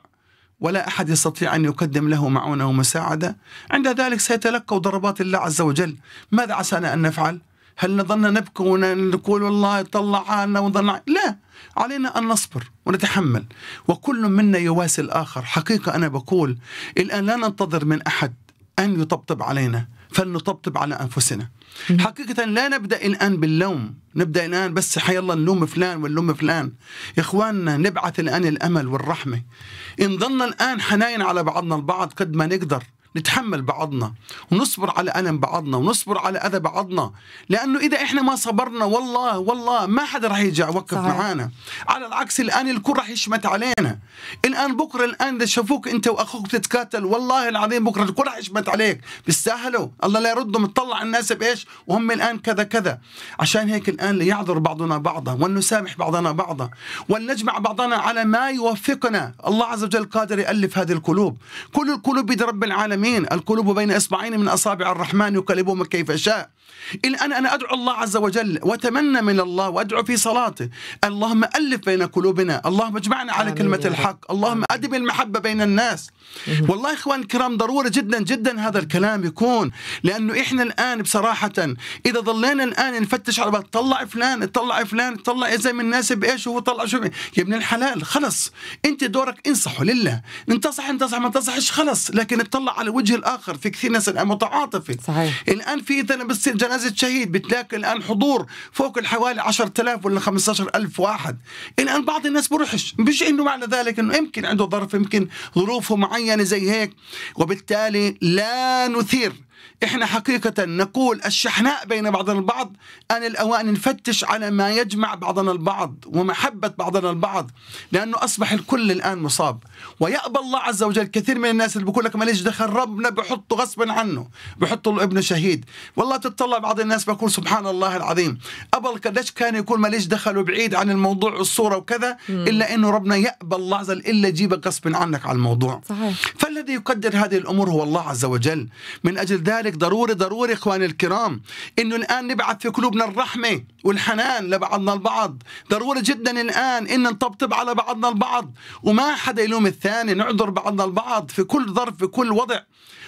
ولا أحد يستطيع أن يقدم له معونة ومساعدة عند ذلك سيتلقوا ضربات الله عز وجل ماذا عسانا أن نفعل؟ هل نظلنا نبكي ونقول والله طلع عنا وظلنا لا علينا أن نصبر ونتحمل وكل منا يواسي الآخر حقيقة أنا بقول الآن لا ننتظر من أحد أن يطبطب علينا فلنطبطب على أنفسنا حقيقة لا نبدأ الآن باللوم نبدأ الآن بس حيالله نلوم فلان ونلوم فلان يا إخواننا نبعث الآن الأمل والرحمة إن ضلنا الآن حناين على بعضنا البعض قد ما نقدر نتحمل بعضنا ونصبر على ألم بعضنا ونصبر على أذى بعضنا لأنه إذا إحنا ما صبرنا والله والله ما حدا رح يجي يوقف معانا على العكس الآن الكل رح يشمت علينا الآن بكرة الآن إذا شافوك أنت وأخوك بتتكاتل والله العظيم بكرة الكل رح يشمت عليك بيستاهلوا الله لا يردهم تطلع الناس بإيش وهم الآن كذا كذا عشان هيك الآن ليعذر بعضنا بعضا ولنسامح بعضنا بعضا ولنجمع بعضنا على ما يوفقنا الله عز وجل قادر يألف هذه القلوب كل القلوب بيد رب العالمين العالمين القلوب بين إصبعين من أصابع الرحمن يقلبهم كيف شاء الآن أنا أدعو الله عز وجل وأتمنى من الله وأدعو في صلاتي اللهم ألف بين قلوبنا اللهم اجمعنا على كلمة الحق اللهم أدم المحبة بين الناس والله إخوان الكرام ضروري جدا جدا هذا الكلام يكون لأنه إحنا الآن بصراحة إذا ظلينا الآن نفتش على طلع فلان طلع فلان طلع إذا إيه من الناس بإيش وهو طلع شو يا ابن الحلال خلص أنت دورك انصحه لله انتصح انتصح ما انتصحش خلص لكن اطلع على وجه الآخر في كثير ناس الآن متعاطفة صحيح الآن في إذا بس جنازة شهيد بتلاقي الآن حضور فوق حوالي 10000 ولا 15000 واحد الآن بعض الناس بروحش مش إنه معنى ذلك إنه يمكن عنده ظرف يمكن ظروفه معينة زي هيك وبالتالي لا نثير إحنا حقيقة نقول الشحناء بين بعضنا البعض أن الأوان نفتش على ما يجمع بعضنا البعض ومحبة بعضنا البعض لأنه أصبح الكل الآن مصاب ويأبى الله عز وجل كثير من الناس اللي بيقول لك ماليش دخل ربنا بحطه غصبا عنه بحطه له ابنه شهيد والله تطلع بعض الناس بقول سبحان الله العظيم أبل قديش كان يقول ماليش دخل وبعيد عن الموضوع والصورة وكذا إلا أنه ربنا يأبى الله عز وجل إلا يجيبك غصبا عنك على الموضوع صحيح. فالذي يقدر هذه الأمور هو الله عز وجل من أجل ذلك لذلك ضروري ضروري إخواني الكرام أنه الآن نبعث في قلوبنا الرحمة والحنان لبعضنا البعض ضروري جدا الآن أن نطبطب على بعضنا البعض وما حدا يلوم الثاني نعذر بعضنا البعض في كل ظرف في كل وضع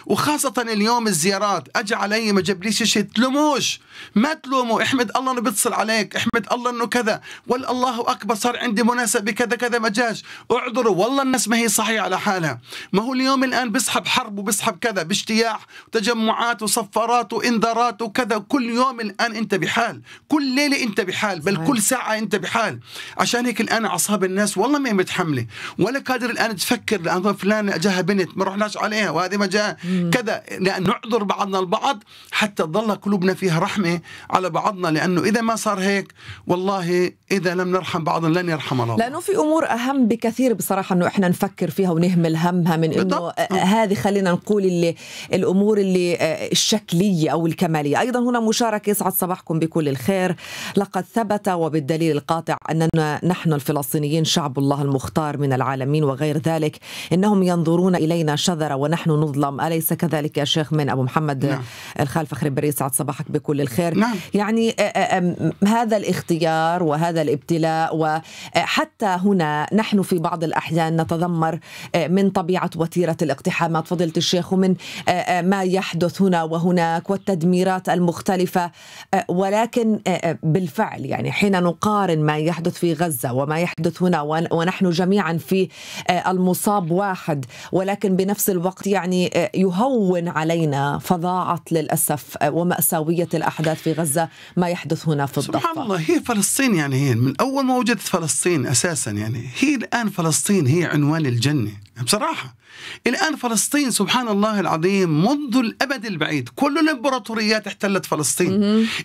وخاصة اليوم الزيارات أجى علي ما جابليش شيء تلوموش ما تلوموا احمد الله انه بيتصل عليك احمد الله انه كذا والله اكبر صار عندي مناسبة كذا كذا ما جاش اعذروا والله الناس ما هي صحيحة على حالها ما هو اليوم الآن بيسحب حرب وبيسحب كذا باجتياح وتجمعات وصفارات وانذارات وكذا كل يوم الآن أنت بحال كل ليلة أنت بحال بل كل ساعة أنت بحال عشان هيك الآن أعصاب الناس والله ما هي متحملة ولا قادر الآن تفكر لأن فلان جاها بنت ما رحناش عليها وهذه ما جاء كذا نعذر بعضنا البعض حتى تظل قلوبنا فيها رحمة على بعضنا لأنه إذا ما صار هيك والله إذا لم نرحم بعضنا لن يرحم الله لأنه في أمور أهم بكثير بصراحة أنه إحنا نفكر فيها ونهمل همها من أنه آه، آه، هذه خلينا نقول اللي الأمور اللي آه، الشكلية أو الكمالية أيضا هنا مشاركة يسعد صباحكم بكل الخير لقد ثبت وبالدليل القاطع أننا نحن الفلسطينيين شعب الله المختار من العالمين وغير ذلك إنهم ينظرون إلينا شذرة ونحن نظلم أليس أليس كذلك يا شيخ من أبو محمد نعم. الخال فخر بري سعد صباحك بكل الخير نعم. يعني آه، آه، هذا الاختيار وهذا الابتلاء وحتى آه، هنا نحن في بعض الأحيان نتذمر من طبيعة وتيرة الاقتحامات فضيلة الشيخ ومن ما يحدث هنا وهناك والتدميرات المختلفة ولكن بالفعل يعني حين نقارن ما يحدث في غزة وما يحدث هنا ونحن جميعا في المصاب واحد ولكن بنفس الوقت يعني يهون علينا فظاعة للأسف ومأساوية الأحداث في غزة ما يحدث هنا في الضفة سبحان الله هي فلسطين يعني هي من أول ما وجدت فلسطين أساسا يعني هي الآن فلسطين هي عنوان الجنة بصراحة الآن فلسطين سبحان الله العظيم منذ الأبد البعيد كل الإمبراطوريات احتلت فلسطين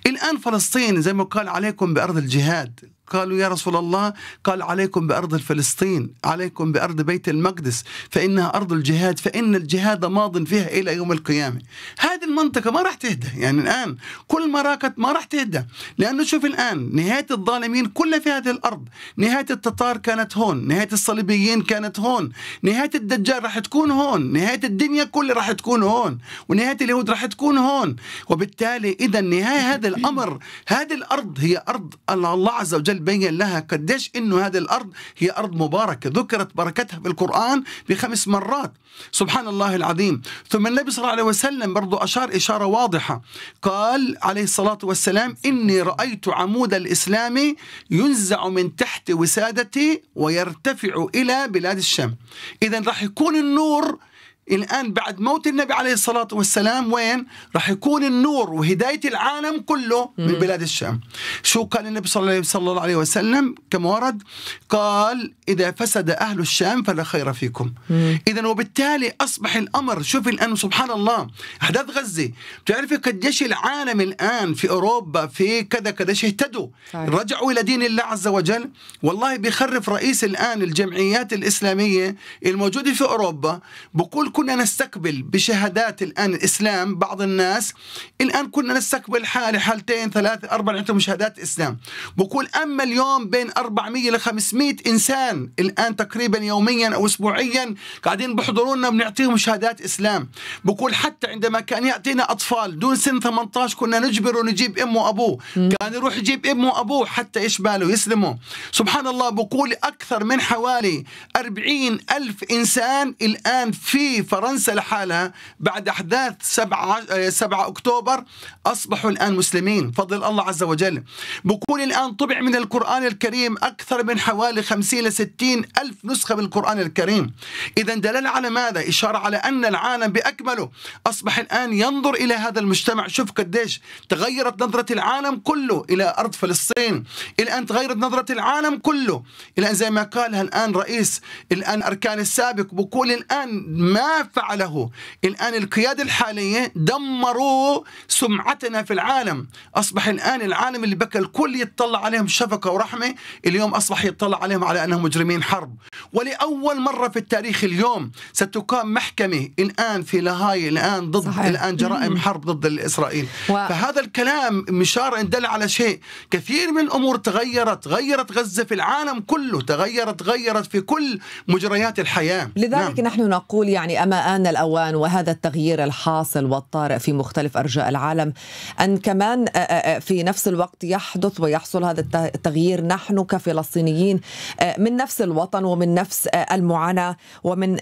الآن فلسطين زي ما قال عليكم بأرض الجهاد قالوا يا رسول الله قال عليكم بأرض فلسطين عليكم بأرض بيت المقدس فإنها أرض الجهاد فإن الجهاد ماض فيها إلى يوم القيامة هذه المنطقة ما راح تهدى يعني الآن كل ما راكت ما راح تهدى لأنه شوف الآن نهاية الظالمين كلها في هذه الأرض نهاية التتار كانت هون نهاية الصليبيين كانت هون نهاية الدجال راح تكون هون نهاية الدنيا كلها راح تكون هون ونهاية اليهود راح تكون هون وبالتالي إذا نهاية هذا الأمر هذه الأرض هي أرض الله عز وجل جل بين لها قديش انه هذه الارض هي ارض مباركه ذكرت بركتها في القران بخمس مرات سبحان الله العظيم ثم النبي صلى الله عليه وسلم برضو اشار اشاره واضحه قال عليه الصلاه والسلام اني رايت عمود الاسلام ينزع من تحت وسادتي ويرتفع الى بلاد الشام اذا راح يكون النور الآن بعد موت النبي عليه الصلاة والسلام وين راح يكون النور وهداية العالم كله من بلاد الشام شو قال النبي صلى الله عليه وسلم كما ورد قال إذا فسد أهل الشام فلا خير فيكم إذا وبالتالي أصبح الأمر شوف الآن سبحان الله أحداث غزة بتعرفي قديش العالم الآن في أوروبا في كذا كذا اهتدوا رجعوا إلى دين الله عز وجل والله بيخرف رئيس الآن الجمعيات الإسلامية الموجودة في أوروبا بقول كنا نستقبل بشهادات الآن الإسلام بعض الناس الآن كنا نستقبل حالة حالتين ثلاثة أربعة عندهم شهادات إسلام بقول أما اليوم بين 400 ل 500 إنسان الآن تقريبا يوميا أو أسبوعيا قاعدين لنا وبنعطيهم شهادات إسلام بقول حتى عندما كان يأتينا أطفال دون سن 18 كنا نجبره نجيب أمه وأبوه كان يروح يجيب أمه وأبوه حتى إيش باله يسلموا سبحان الله بقول أكثر من حوالي 40 ألف إنسان الآن في فرنسا لحالها بعد أحداث 7 7 آه، أكتوبر أصبحوا الآن مسلمين فضل الله عز وجل بقول الآن طبع من القرآن الكريم أكثر من حوالي 50 ل 60 ألف نسخة من القرآن الكريم إذا دلال على ماذا؟ إشارة على أن العالم بأكمله أصبح الآن ينظر إلى هذا المجتمع شوف قديش تغيرت نظرة العالم كله إلى أرض فلسطين الآن تغيرت نظرة العالم كله الآن زي ما قالها الآن رئيس الآن أركان السابق بقول الآن ما فعله الآن القيادة الحالية دمروا سمعتنا في العالم أصبح الآن العالم اللي بكى الكل يتطلع عليهم شفقة ورحمة اليوم أصبح يتطلع عليهم على أنهم مجرمين حرب ولأول مرة في التاريخ اليوم ستقام محكمة الآن في لاهاي الآن ضد صحيح. الآن جرائم حرب ضد الإسرائيل و... فهذا الكلام مشار إن دل على شيء كثير من الأمور تغيرت غيرت غزة في العالم كله تغيرت غيرت في كل مجريات الحياة لذلك نعم. نحن نقول يعني كما آن الأوان وهذا التغيير الحاصل والطارئ في مختلف أرجاء العالم أن كمان في نفس الوقت يحدث ويحصل هذا التغيير نحن كفلسطينيين من نفس الوطن ومن نفس المعاناة ومن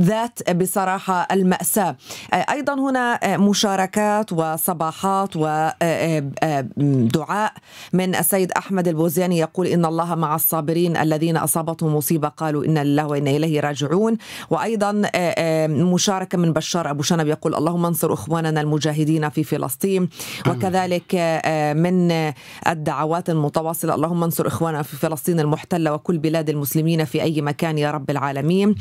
ذات بصراحة المأساة أيضا هنا مشاركات وصباحات ودعاء من السيد أحمد البوزياني يقول إن الله مع الصابرين الذين أصابتهم مصيبة قالوا إن الله وإنا إليه راجعون وأيضا مشاركة من بشار أبو شنب يقول اللهم انصر إخواننا المجاهدين في فلسطين وكذلك من الدعوات المتواصلة اللهم انصر إخواننا في فلسطين المحتلة وكل بلاد المسلمين في أي مكان يا رب العالمين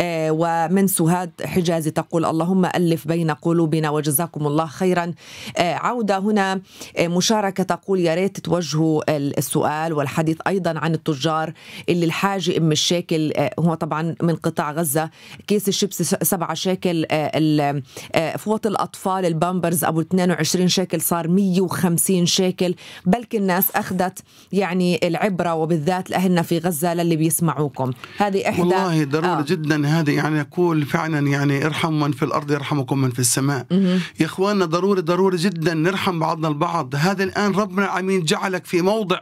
آه، ومن سهاد حجازي تقول اللهم ألف بين قلوبنا وجزاكم الله خيرا آه، عودة هنا آه، مشاركة تقول يا ريت توجهوا السؤال والحديث أيضا عن التجار اللي الحاجة أم الشاكل هو طبعا من قطاع غزة كيس الشيبس 7 شيكل آه، آه، فوط الاطفال البامبرز ابو 22 شيكل صار 150 شيكل بلكي الناس اخذت يعني العبره وبالذات لاهلنا في غزه للي بيسمعوكم هذه احدى والله ضروري آه. جدا هذه يعني أقول فعلا يعني ارحم من في الارض يرحمكم من في السماء م-م. يا اخواننا ضروري ضروري جدا نرحم بعضنا البعض هذا الان ربنا العالمين جعلك في موضع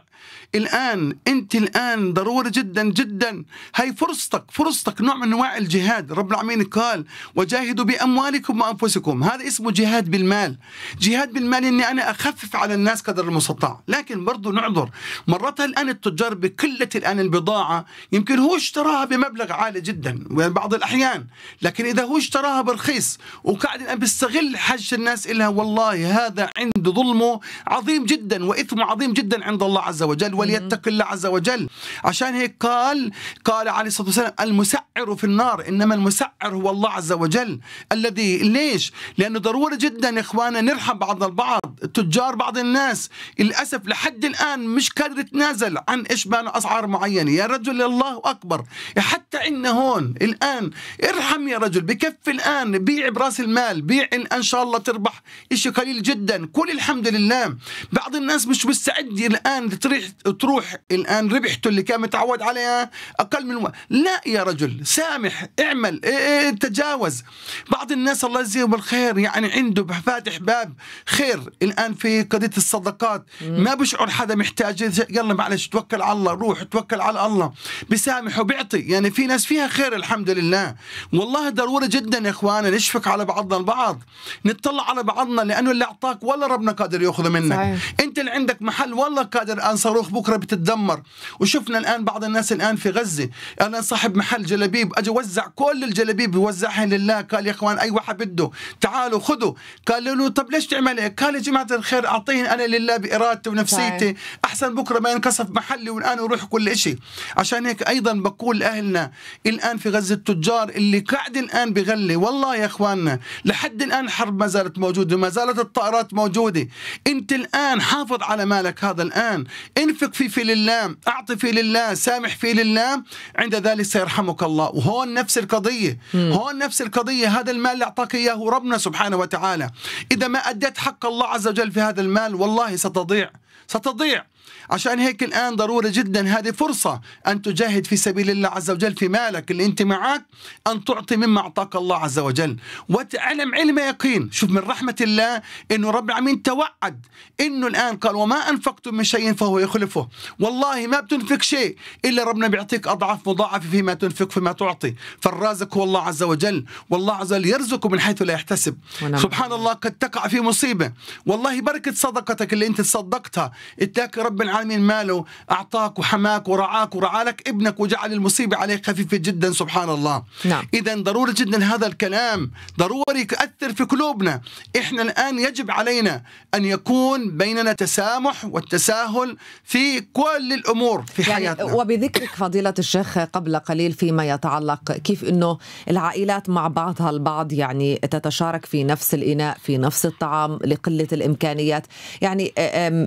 الان انت الان ضروري جدا جدا هي فرصتك فرصتك نوع من انواع الجهاد رب العالمين وين قال وجاهدوا بأموالكم وأنفسكم هذا اسمه جهاد بالمال جهاد بالمال أني يعني أنا أخفف على الناس قدر المستطاع لكن برضو نعذر مرات الآن التجار بقلة الآن البضاعة يمكن هو اشتراها بمبلغ عالي جدا بعض الأحيان لكن إذا هو اشتراها برخيص وقاعد الآن بيستغل حاجة الناس إلها والله هذا عنده ظلمه عظيم جدا وإثمه عظيم جدا عند الله عز وجل وليتق الله عز وجل عشان هيك قال قال عليه الصلاة والسلام المسعر في النار إنما المسعر الشاعر هو الله عز وجل الذي ليش؟ لأنه ضروري جدا يا إخوانا نرحم بعضنا البعض تجار بعض الناس للأسف لحد الآن مش قادر يتنازل عن بان أسعار معينة يا رجل الله أكبر حتى عندنا هون الآن ارحم يا رجل بكفي الآن بيع براس المال بيع الآن إن شاء الله تربح إشي قليل جدا كل الحمد لله بعض الناس مش مستعد الآن تروح تروح الآن ربحته اللي كان متعود عليها أقل من و... لا يا رجل سامح اعمل إيه, إيه، تجاوز بعض الناس الله يجزيهم الخير يعني عنده فاتح باب خير الان في قضيه الصدقات ما بشعر حدا محتاج يلا معلش توكل على الله روح توكل على الله بسامح وبيعطي يعني في ناس فيها خير الحمد لله والله ضروري جدا يا اخوانا نشفق على بعضنا البعض نطلع على بعضنا لانه اللي اعطاك ولا ربنا قادر ياخذه منك صحيح. انت اللي عندك محل والله قادر ان صاروخ بكره بتتدمر وشفنا الان بعض الناس الان في غزه انا صاحب محل جلابيب اجي وزع كل الجلابيب الحليب وزعها لله قال يا اخوان اي واحد بده تعالوا خذوا قالوا له طب ليش تعمل هيك قال يا جماعه الخير اعطيهن انا لله بارادتي ونفسيتي احسن بكره ما ينكسف محلي والان اروح كل شيء عشان هيك ايضا بقول لاهلنا الان في غزه التجار اللي قاعد الان بغلي والله يا اخواننا لحد الان الحرب ما زالت موجوده وما زالت الطائرات موجوده انت الان حافظ على مالك هذا الان انفق فيه في لله اعطي فيه لله سامح فيه لله عند ذلك سيرحمك الله وهون نفس القضيه هون نفس القضية هذا المال اللي أعطاك إياه ربنا سبحانه وتعالى إذا ما أديت حق الله عز وجل في هذا المال والله ستضيع ستضيع عشان هيك الآن ضروري جدا هذه فرصة أن تجاهد في سبيل الله عز وجل في مالك اللي أنت معك أن تعطي مما أعطاك الله عز وجل وتعلم علم يقين شوف من رحمة الله أنه رب العالمين توعد أنه الآن قال وما أنفقتم من شيء فهو يخلفه والله ما بتنفق شيء إلا ربنا بيعطيك أضعاف مضاعفة فيما تنفق فيما تعطي فالرازق هو الله عز وجل والله عز وجل يرزق من حيث لا يحتسب سبحان الله قد تقع في مصيبة والله بركة صدقتك اللي أنت تصدقتها اتاك رب العالمين العالمين ماله أعطاك وحماك ورعاك ورعالك ابنك وجعل المصيبة عليه خفيفة جدا سبحان الله نعم. إذا ضروري جدا هذا الكلام ضروري يؤثر في قلوبنا إحنا الآن يجب علينا أن يكون بيننا تسامح والتساهل في كل الأمور في يعني حياتنا وبذكرك فضيلة الشيخ قبل قليل فيما يتعلق كيف أنه العائلات مع بعضها البعض يعني تتشارك في نفس الإناء في نفس الطعام لقلة الإمكانيات يعني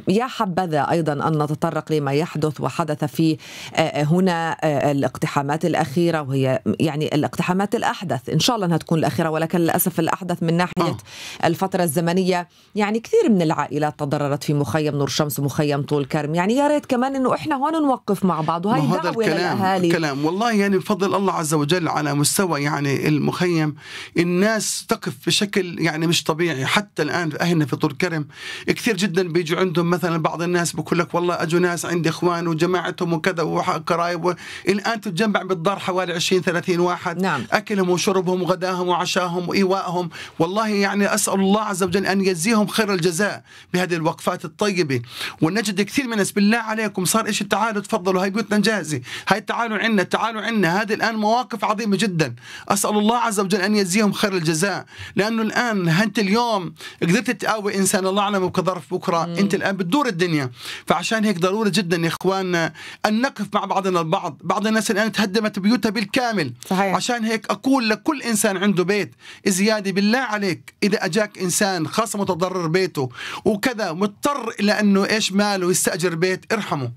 يا حبذا أيضا أن نتطرق لما يحدث وحدث في آه، آه، هنا آه، الاقتحامات الأخيرة وهي يعني الاقتحامات الأحدث إن شاء الله أنها تكون الأخيرة ولكن للأسف الأحدث من ناحية الفترة الزمنية يعني كثير من العائلات تضررت في مخيم نور شمس ومخيم طول كرم يعني يا ريت كمان أنه إحنا هون نوقف مع بعض وهي دعوة للأهالي كلام والله يعني بفضل الله عز وجل على مستوى يعني المخيم الناس تقف بشكل يعني مش طبيعي حتى الآن أهلنا في طول كرم كثير جدا بيجوا عندهم مثلا بعض الناس بقول لك والله والله اجوا ناس عندي اخوان وجماعتهم وكذا وقرايب الان تتجمع بالدار حوالي 20 30 واحد نعم. اكلهم وشربهم وغداهم وعشاهم وايوائهم والله يعني اسال الله عز وجل ان يجزيهم خير الجزاء بهذه الوقفات الطيبه ونجد كثير من الناس بالله عليكم صار ايش تعالوا تفضلوا هاي بيوتنا جاهزه هاي تعالوا عنا تعالوا عنا هذه الان مواقف عظيمه جدا اسال الله عز وجل ان يجزيهم خير الجزاء لانه الان انت اليوم قدرت تقاوي انسان الله اعلم بكظرف بكره مم. انت الان بتدور الدنيا فعشان عشان هيك ضروري جدا يا اخواننا ان نقف مع بعضنا البعض بعض الناس الان تهدمت بيوتها بالكامل صحيح. عشان هيك اقول لكل انسان عنده بيت زياده بالله عليك اذا اجاك انسان خاصه متضرر بيته وكذا مضطر الى انه ايش ماله يستاجر بيت ارحمه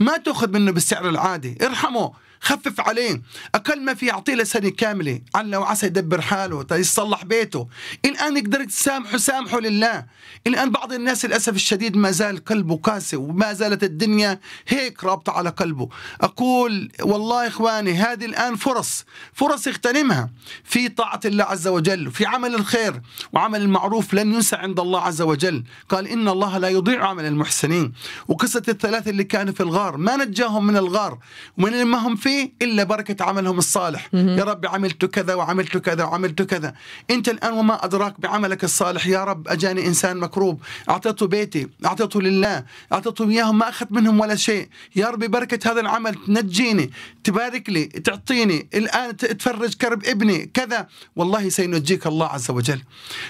ما تاخذ منه بالسعر العادي ارحمه خفف عليه اقل ما في يعطيه لسنه كامله على وعسى يدبر حاله يصلح بيته الان قدرت تسامحه سامحه لله الان بعض الناس للاسف الشديد ما زال قلبه قاسي وما زالت الدنيا هيك رابطه على قلبه اقول والله اخواني هذه الان فرص فرص اغتنمها في طاعه الله عز وجل في عمل الخير وعمل المعروف لن ينسى عند الله عز وجل قال ان الله لا يضيع عمل المحسنين وقصه الثلاثه اللي كانوا في الغار ما نجاهم من الغار ومن ما هم فيه فيه إلا بركة عملهم الصالح يا رب عملت كذا وعملت كذا وعملت كذا أنت الآن وما أدراك بعملك الصالح يا رب أجاني إنسان مكروب أعطيته بيتي أعطيته لله أعطيته إياهم ما أخذت منهم ولا شيء يا رب بركة هذا العمل تنجيني تبارك لي تعطيني الآن تفرج كرب ابني كذا والله سينجيك الله عز وجل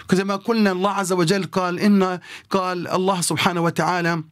كما قلنا الله عز وجل قال إن قال الله سبحانه وتعالى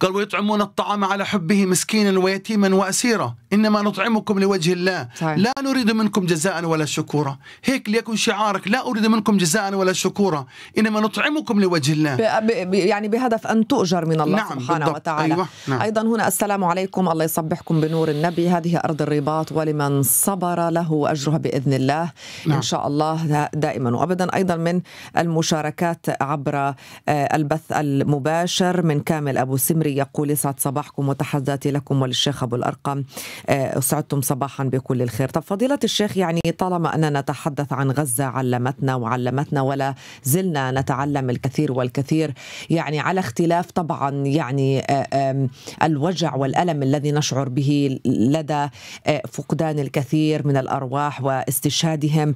قال ويطعمون الطعام على حبه مسكينا ويتيما واسيرا انما نطعمكم لوجه الله صحيح. لا نريد منكم جزاء ولا شكورا هيك ليكن شعارك لا اريد منكم جزاء ولا شكورا انما نطعمكم لوجه الله ب... ب... يعني بهدف ان تؤجر من الله نعم سبحانه بالضبط. وتعالى أيوة. نعم. ايضا هنا السلام عليكم الله يصبحكم بنور النبي هذه ارض الرباط ولمن صبر له اجرها باذن الله نعم. ان شاء الله دائما وابدا ايضا من المشاركات عبر آه، البث المباشر من كامل ابو أبو سمري يقول يسعد صباحكم وتحداتي لكم وللشيخ أبو الأرقم آه، أسعدتم صباحا بكل الخير طب فضيلة الشيخ يعني طالما أننا نتحدث عن غزة علمتنا وعلمتنا ولا زلنا نتعلم الكثير والكثير يعني على اختلاف طبعا يعني آه، الوجع والألم الذي نشعر به لدى آه، فقدان الكثير من الأرواح واستشهادهم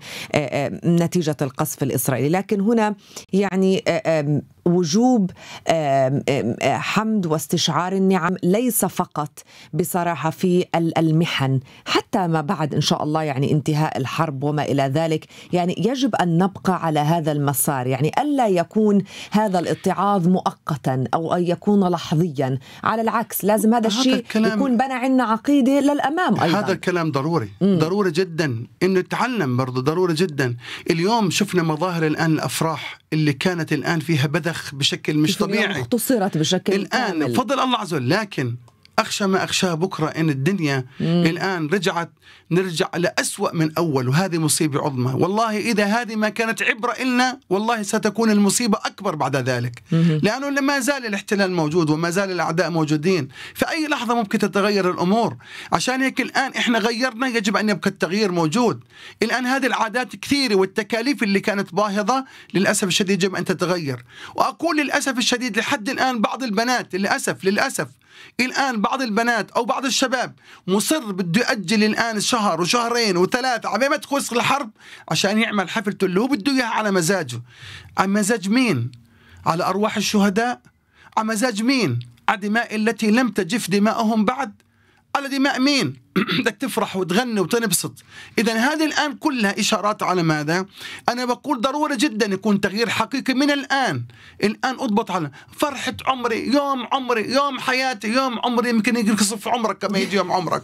نتيجة القصف الإسرائيلي لكن هنا يعني وجوب حمد واستشعار النعم ليس فقط بصراحه في المحن حتى ما بعد ان شاء الله يعني انتهاء الحرب وما الى ذلك يعني يجب ان نبقى على هذا المسار يعني الا يكون هذا الاتعاظ مؤقتا او ان يكون لحظيا على العكس لازم هذا الشيء يكون بنى عندنا عقيده للامام ايضا هذا الكلام ضروري مم. ضروري جدا انه نتعلم برضه ضروري جدا اليوم شفنا مظاهر الان الافراح اللي كانت الان فيها بذل تتلخلخ بشكل مش طبيعي اختصرت بشكل الآن كامل. بفضل الله عز وجل لكن أخشى ما أخشاه بكرة إن الدنيا مم. الآن رجعت نرجع لأسوأ من أول وهذه مصيبة عظمى والله إذا هذه ما كانت عبرة إلنا والله ستكون المصيبة أكبر بعد ذلك لأنه ما زال الاحتلال موجود وما زال الأعداء موجودين في أي لحظة ممكن تتغير الأمور عشان هيك الآن إحنا غيرنا يجب أن يبقى التغيير موجود الآن هذه العادات كثيرة والتكاليف اللي كانت باهظة للأسف الشديد يجب أن تتغير وأقول للأسف الشديد لحد الآن بعض البنات للأسف للأسف الآن بعض البنات أو بعض الشباب مصر بده يأجل الآن الشهر شهر وشهرين وثلاثة عبي ما تخلص الحرب عشان يعمل حفلته اللي هو بده إياها على مزاجه على مزاج مين؟ على أرواح الشهداء؟ على مزاج مين؟ على دماء التي لم تجف دماءهم بعد؟ على دماء مين؟ بدك تفرح وتغني وتنبسط اذا هذه الان كلها اشارات على ماذا انا بقول ضروري جدا يكون تغيير حقيقي من الان الان اضبط على فرحه عمري يوم عمري يوم حياتي يوم عمري يمكن يقصف عمرك قبل يجي يوم عمرك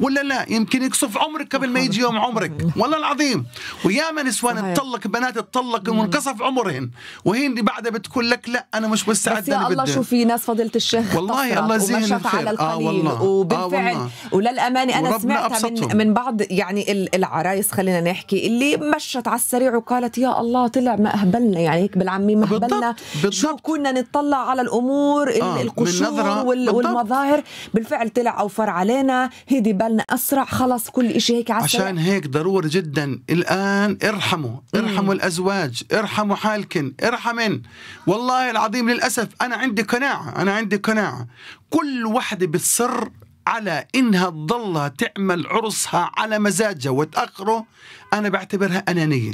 ولا لا يمكن يقصف عمرك قبل ما يجي يوم عمرك والله العظيم وياما نسوان تطلق بنات تطلق وانقصف عمرهن وهي بعدها بتقول لك لا انا مش مستعد بس يا الله شوفي ناس فضيله الشيخ والله الله يزيهن على القليل آه والله. آه، وبالفعل آه والله. وللامانه يعني انا سمعتها من, من بعض يعني العرايس خلينا نحكي اللي مشت على السريع وقالت يا الله طلع ما اهبلنا يعني هيك بالعامي ما اهبلنا شو كنا نطلع على الامور آه القشور وال والمظاهر بالفعل طلع اوفر علينا هدي بالنا اسرع خلص كل شيء هيك على السريع عشان هيك ضروري جدا الان ارحموا ارحموا مم. الازواج ارحموا حالكن ارحمن والله العظيم للاسف انا عندي قناعه انا عندي قناعه كل وحده بتصر على إنها تضلها تعمل عرسها على مزاجها وتأخره أنا بعتبرها أنانية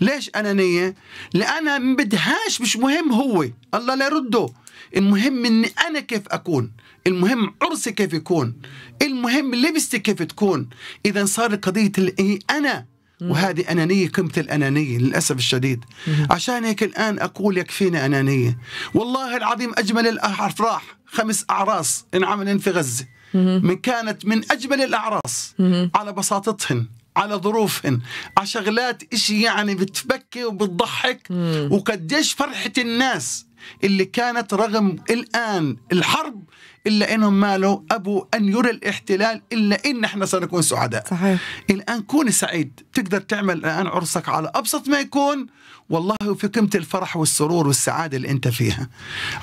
ليش أنانية؟ لأنا ما بدهاش مش مهم هو الله لا يرده المهم اني انا كيف اكون المهم عرسي كيف يكون المهم لبستي كيف تكون اذا صار قضيه الايه انا وهذه أنانية قمة الأنانية للأسف الشديد عشان هيك الآن أقول يكفينا أنانية والله العظيم أجمل الأفراح خمس أعراس انعملن في غزة من كانت من أجمل الأعراس على بساطتهن على ظروفهن على شغلات إشي يعني بتبكي وبتضحك وقديش فرحة الناس اللي كانت رغم الآن الحرب إلا إنهم مالوا أبوا أن يرى الاحتلال إلا إن إحنا سنكون سعداء صحيح. الآن كوني سعيد تقدر تعمل الآن عرسك على أبسط ما يكون والله في قيمة الفرح والسرور والسعادة اللي أنت فيها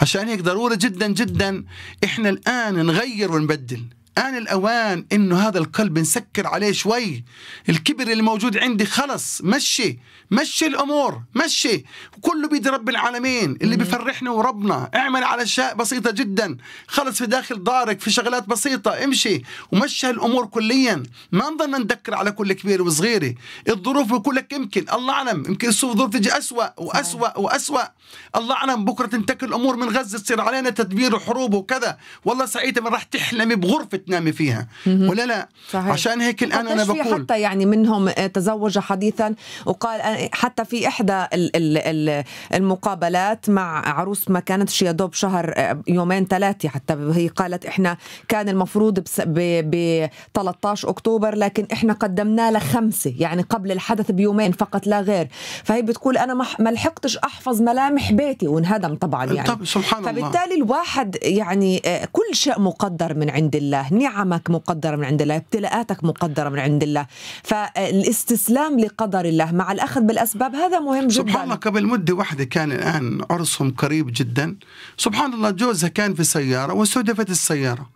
عشان هيك ضروري جدا جدا إحنا الآن نغير ونبدل آن الأوان إنه هذا القلب نسكر عليه شوي الكبر اللي موجود عندي خلص مشي مشي الامور مشي كله بيد رب العالمين اللي بيفرحنا وربنا اعمل على اشياء بسيطه جدا خلص في داخل دارك في شغلات بسيطه امشي ومشي الامور كليا ما نضلنا ندكر على كل كبير وصغيره الظروف بقول لك يمكن الله اعلم يمكن الظروف تجي اسوا واسوا واسوا الله اعلم بكره تنتكل الامور من غزه تصير علينا تدمير وحروب وكذا والله سعيده ما راح تحلمي بغرفه تنامي فيها ولا لا صحيح. عشان هيك الان انا بقول حتى يعني منهم آه، تزوج حديثا وقال آه، حتى في إحدى المقابلات مع عروس ما كانتش يا دوب شهر آه، يومين ثلاثة حتى هي قالت إحنا كان المفروض ب 13 أكتوبر لكن إحنا قدمنا له خمسة يعني قبل الحدث بيومين فقط لا غير فهي بتقول أنا ما لحقتش أحفظ ملامح بيتي وانهدم طبعا يعني طب سبحان فبالتالي الله. الواحد يعني آه، كل شيء مقدر من عند الله نعمك مقدرة من عند الله ابتلاءاتك مقدرة من عند الله فالاستسلام لقدر الله مع الأخذ بالاسباب هذا مهم جدا سبحان الله قبل مده واحده كان الان عرسهم قريب جدا سبحان الله جوزها كان في سياره واستهدفت السياره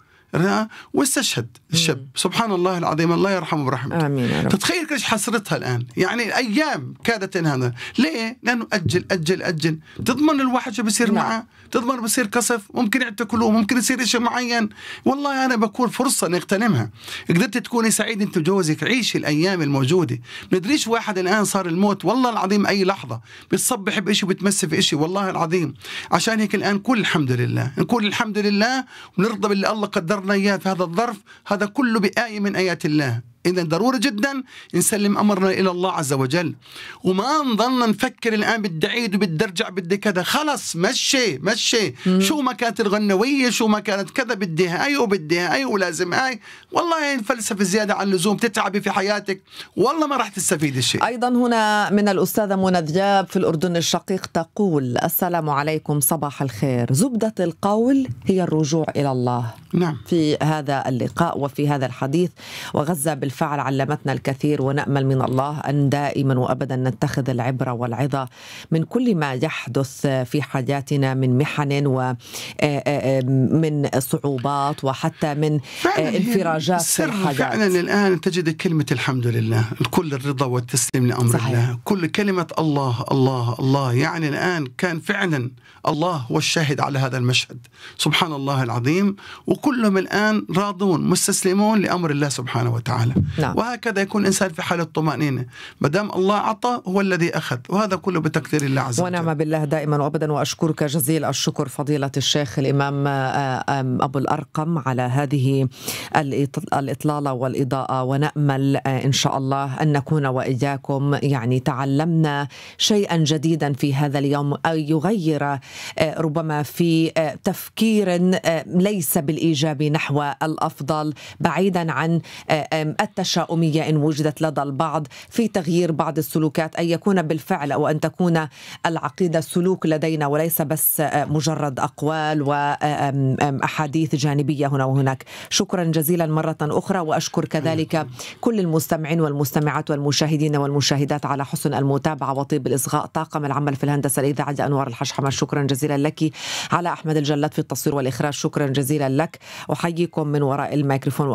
واستشهد الشاب مم. سبحان الله العظيم الله يرحمه برحمته آمين رب. تتخيل كيف حسرتها الآن يعني أيام كادت انها ليه؟ لأنه أجل أجل أجل تضمن الواحد شو بيصير نعم. معه تضمن بيصير قصف ممكن يعتقلوه ممكن يصير شيء معين والله أنا بكون فرصة نغتنمها قدرت تكوني سعيد أنت وجوزك عيشي الأيام الموجودة ما ندريش واحد الآن صار الموت والله العظيم أي لحظة بتصبح بشيء بتمسي في شيء والله العظيم عشان هيك الآن كل الحمد لله نقول الحمد لله ونرضى باللي الله قدر قدرنا إياه في هذا الظرف هذا كله بآية من آيات الله إذا ضروري جدا نسلم أمرنا إلى الله عز وجل وما نظلنا نفكر الآن بدي أعيد وبدي أرجع بدي كذا خلص مشي مشي مم. شو ما كانت الغنوية شو ما كانت كذا بدي هاي وبدي هاي ولازم هاي والله الفلسفة زيادة عن اللزوم تتعبي في حياتك والله ما راح تستفيد شيء أيضا هنا من الأستاذة منى ذياب في الأردن الشقيق تقول السلام عليكم صباح الخير زبدة القول هي الرجوع إلى الله نعم في هذا اللقاء وفي هذا الحديث وغزة بالفعل بالفعل علمتنا الكثير ونامل من الله ان دائما وابدا نتخذ العبره والعظه من كل ما يحدث في حياتنا من محن ومن آه، آه، آه، صعوبات وحتى من يعني انفراجات في الحياه فعلا الان تجد كلمه الحمد لله الكل الرضا والتسليم لامر صحيح. الله كل كلمه الله الله الله يعني الان كان فعلا الله هو الشاهد على هذا المشهد سبحان الله العظيم وكلهم الان راضون مستسلمون لامر الله سبحانه وتعالى نعم. وهكذا يكون الإنسان في حالة طمأنينة ما دام الله أعطى هو الذي أخذ وهذا كله بتقدير الله عز وجل ونعم بالله دائما وأبدا وأشكرك جزيل الشكر فضيلة الشيخ الإمام آه، آه، أبو الأرقم على هذه الإطلالة والإضاءة ونأمل آه، إن شاء الله أن نكون وإياكم يعني تعلمنا شيئا جديدا في هذا اليوم أو يغير ربما في تفكير ليس بالإيجاب نحو الأفضل بعيدا عن التشاؤمية إن وجدت لدى البعض في تغيير بعض السلوكات أن يكون بالفعل أو أن تكون العقيدة سلوك لدينا وليس بس مجرد أقوال وأحاديث جانبية هنا وهناك شكرا جزيلا مرة أخرى وأشكر كذلك كل المستمعين والمستمعات والمشاهدين والمشاهدات على حسن المتابعة وطيب الإصغاء طاقم العمل في الهندسة الإذاعية أنوار الحشحمة شكرا جزيلا لك على أحمد الجلات في التصوير والإخراج شكرا جزيلا لك أحييكم من وراء الميكروفون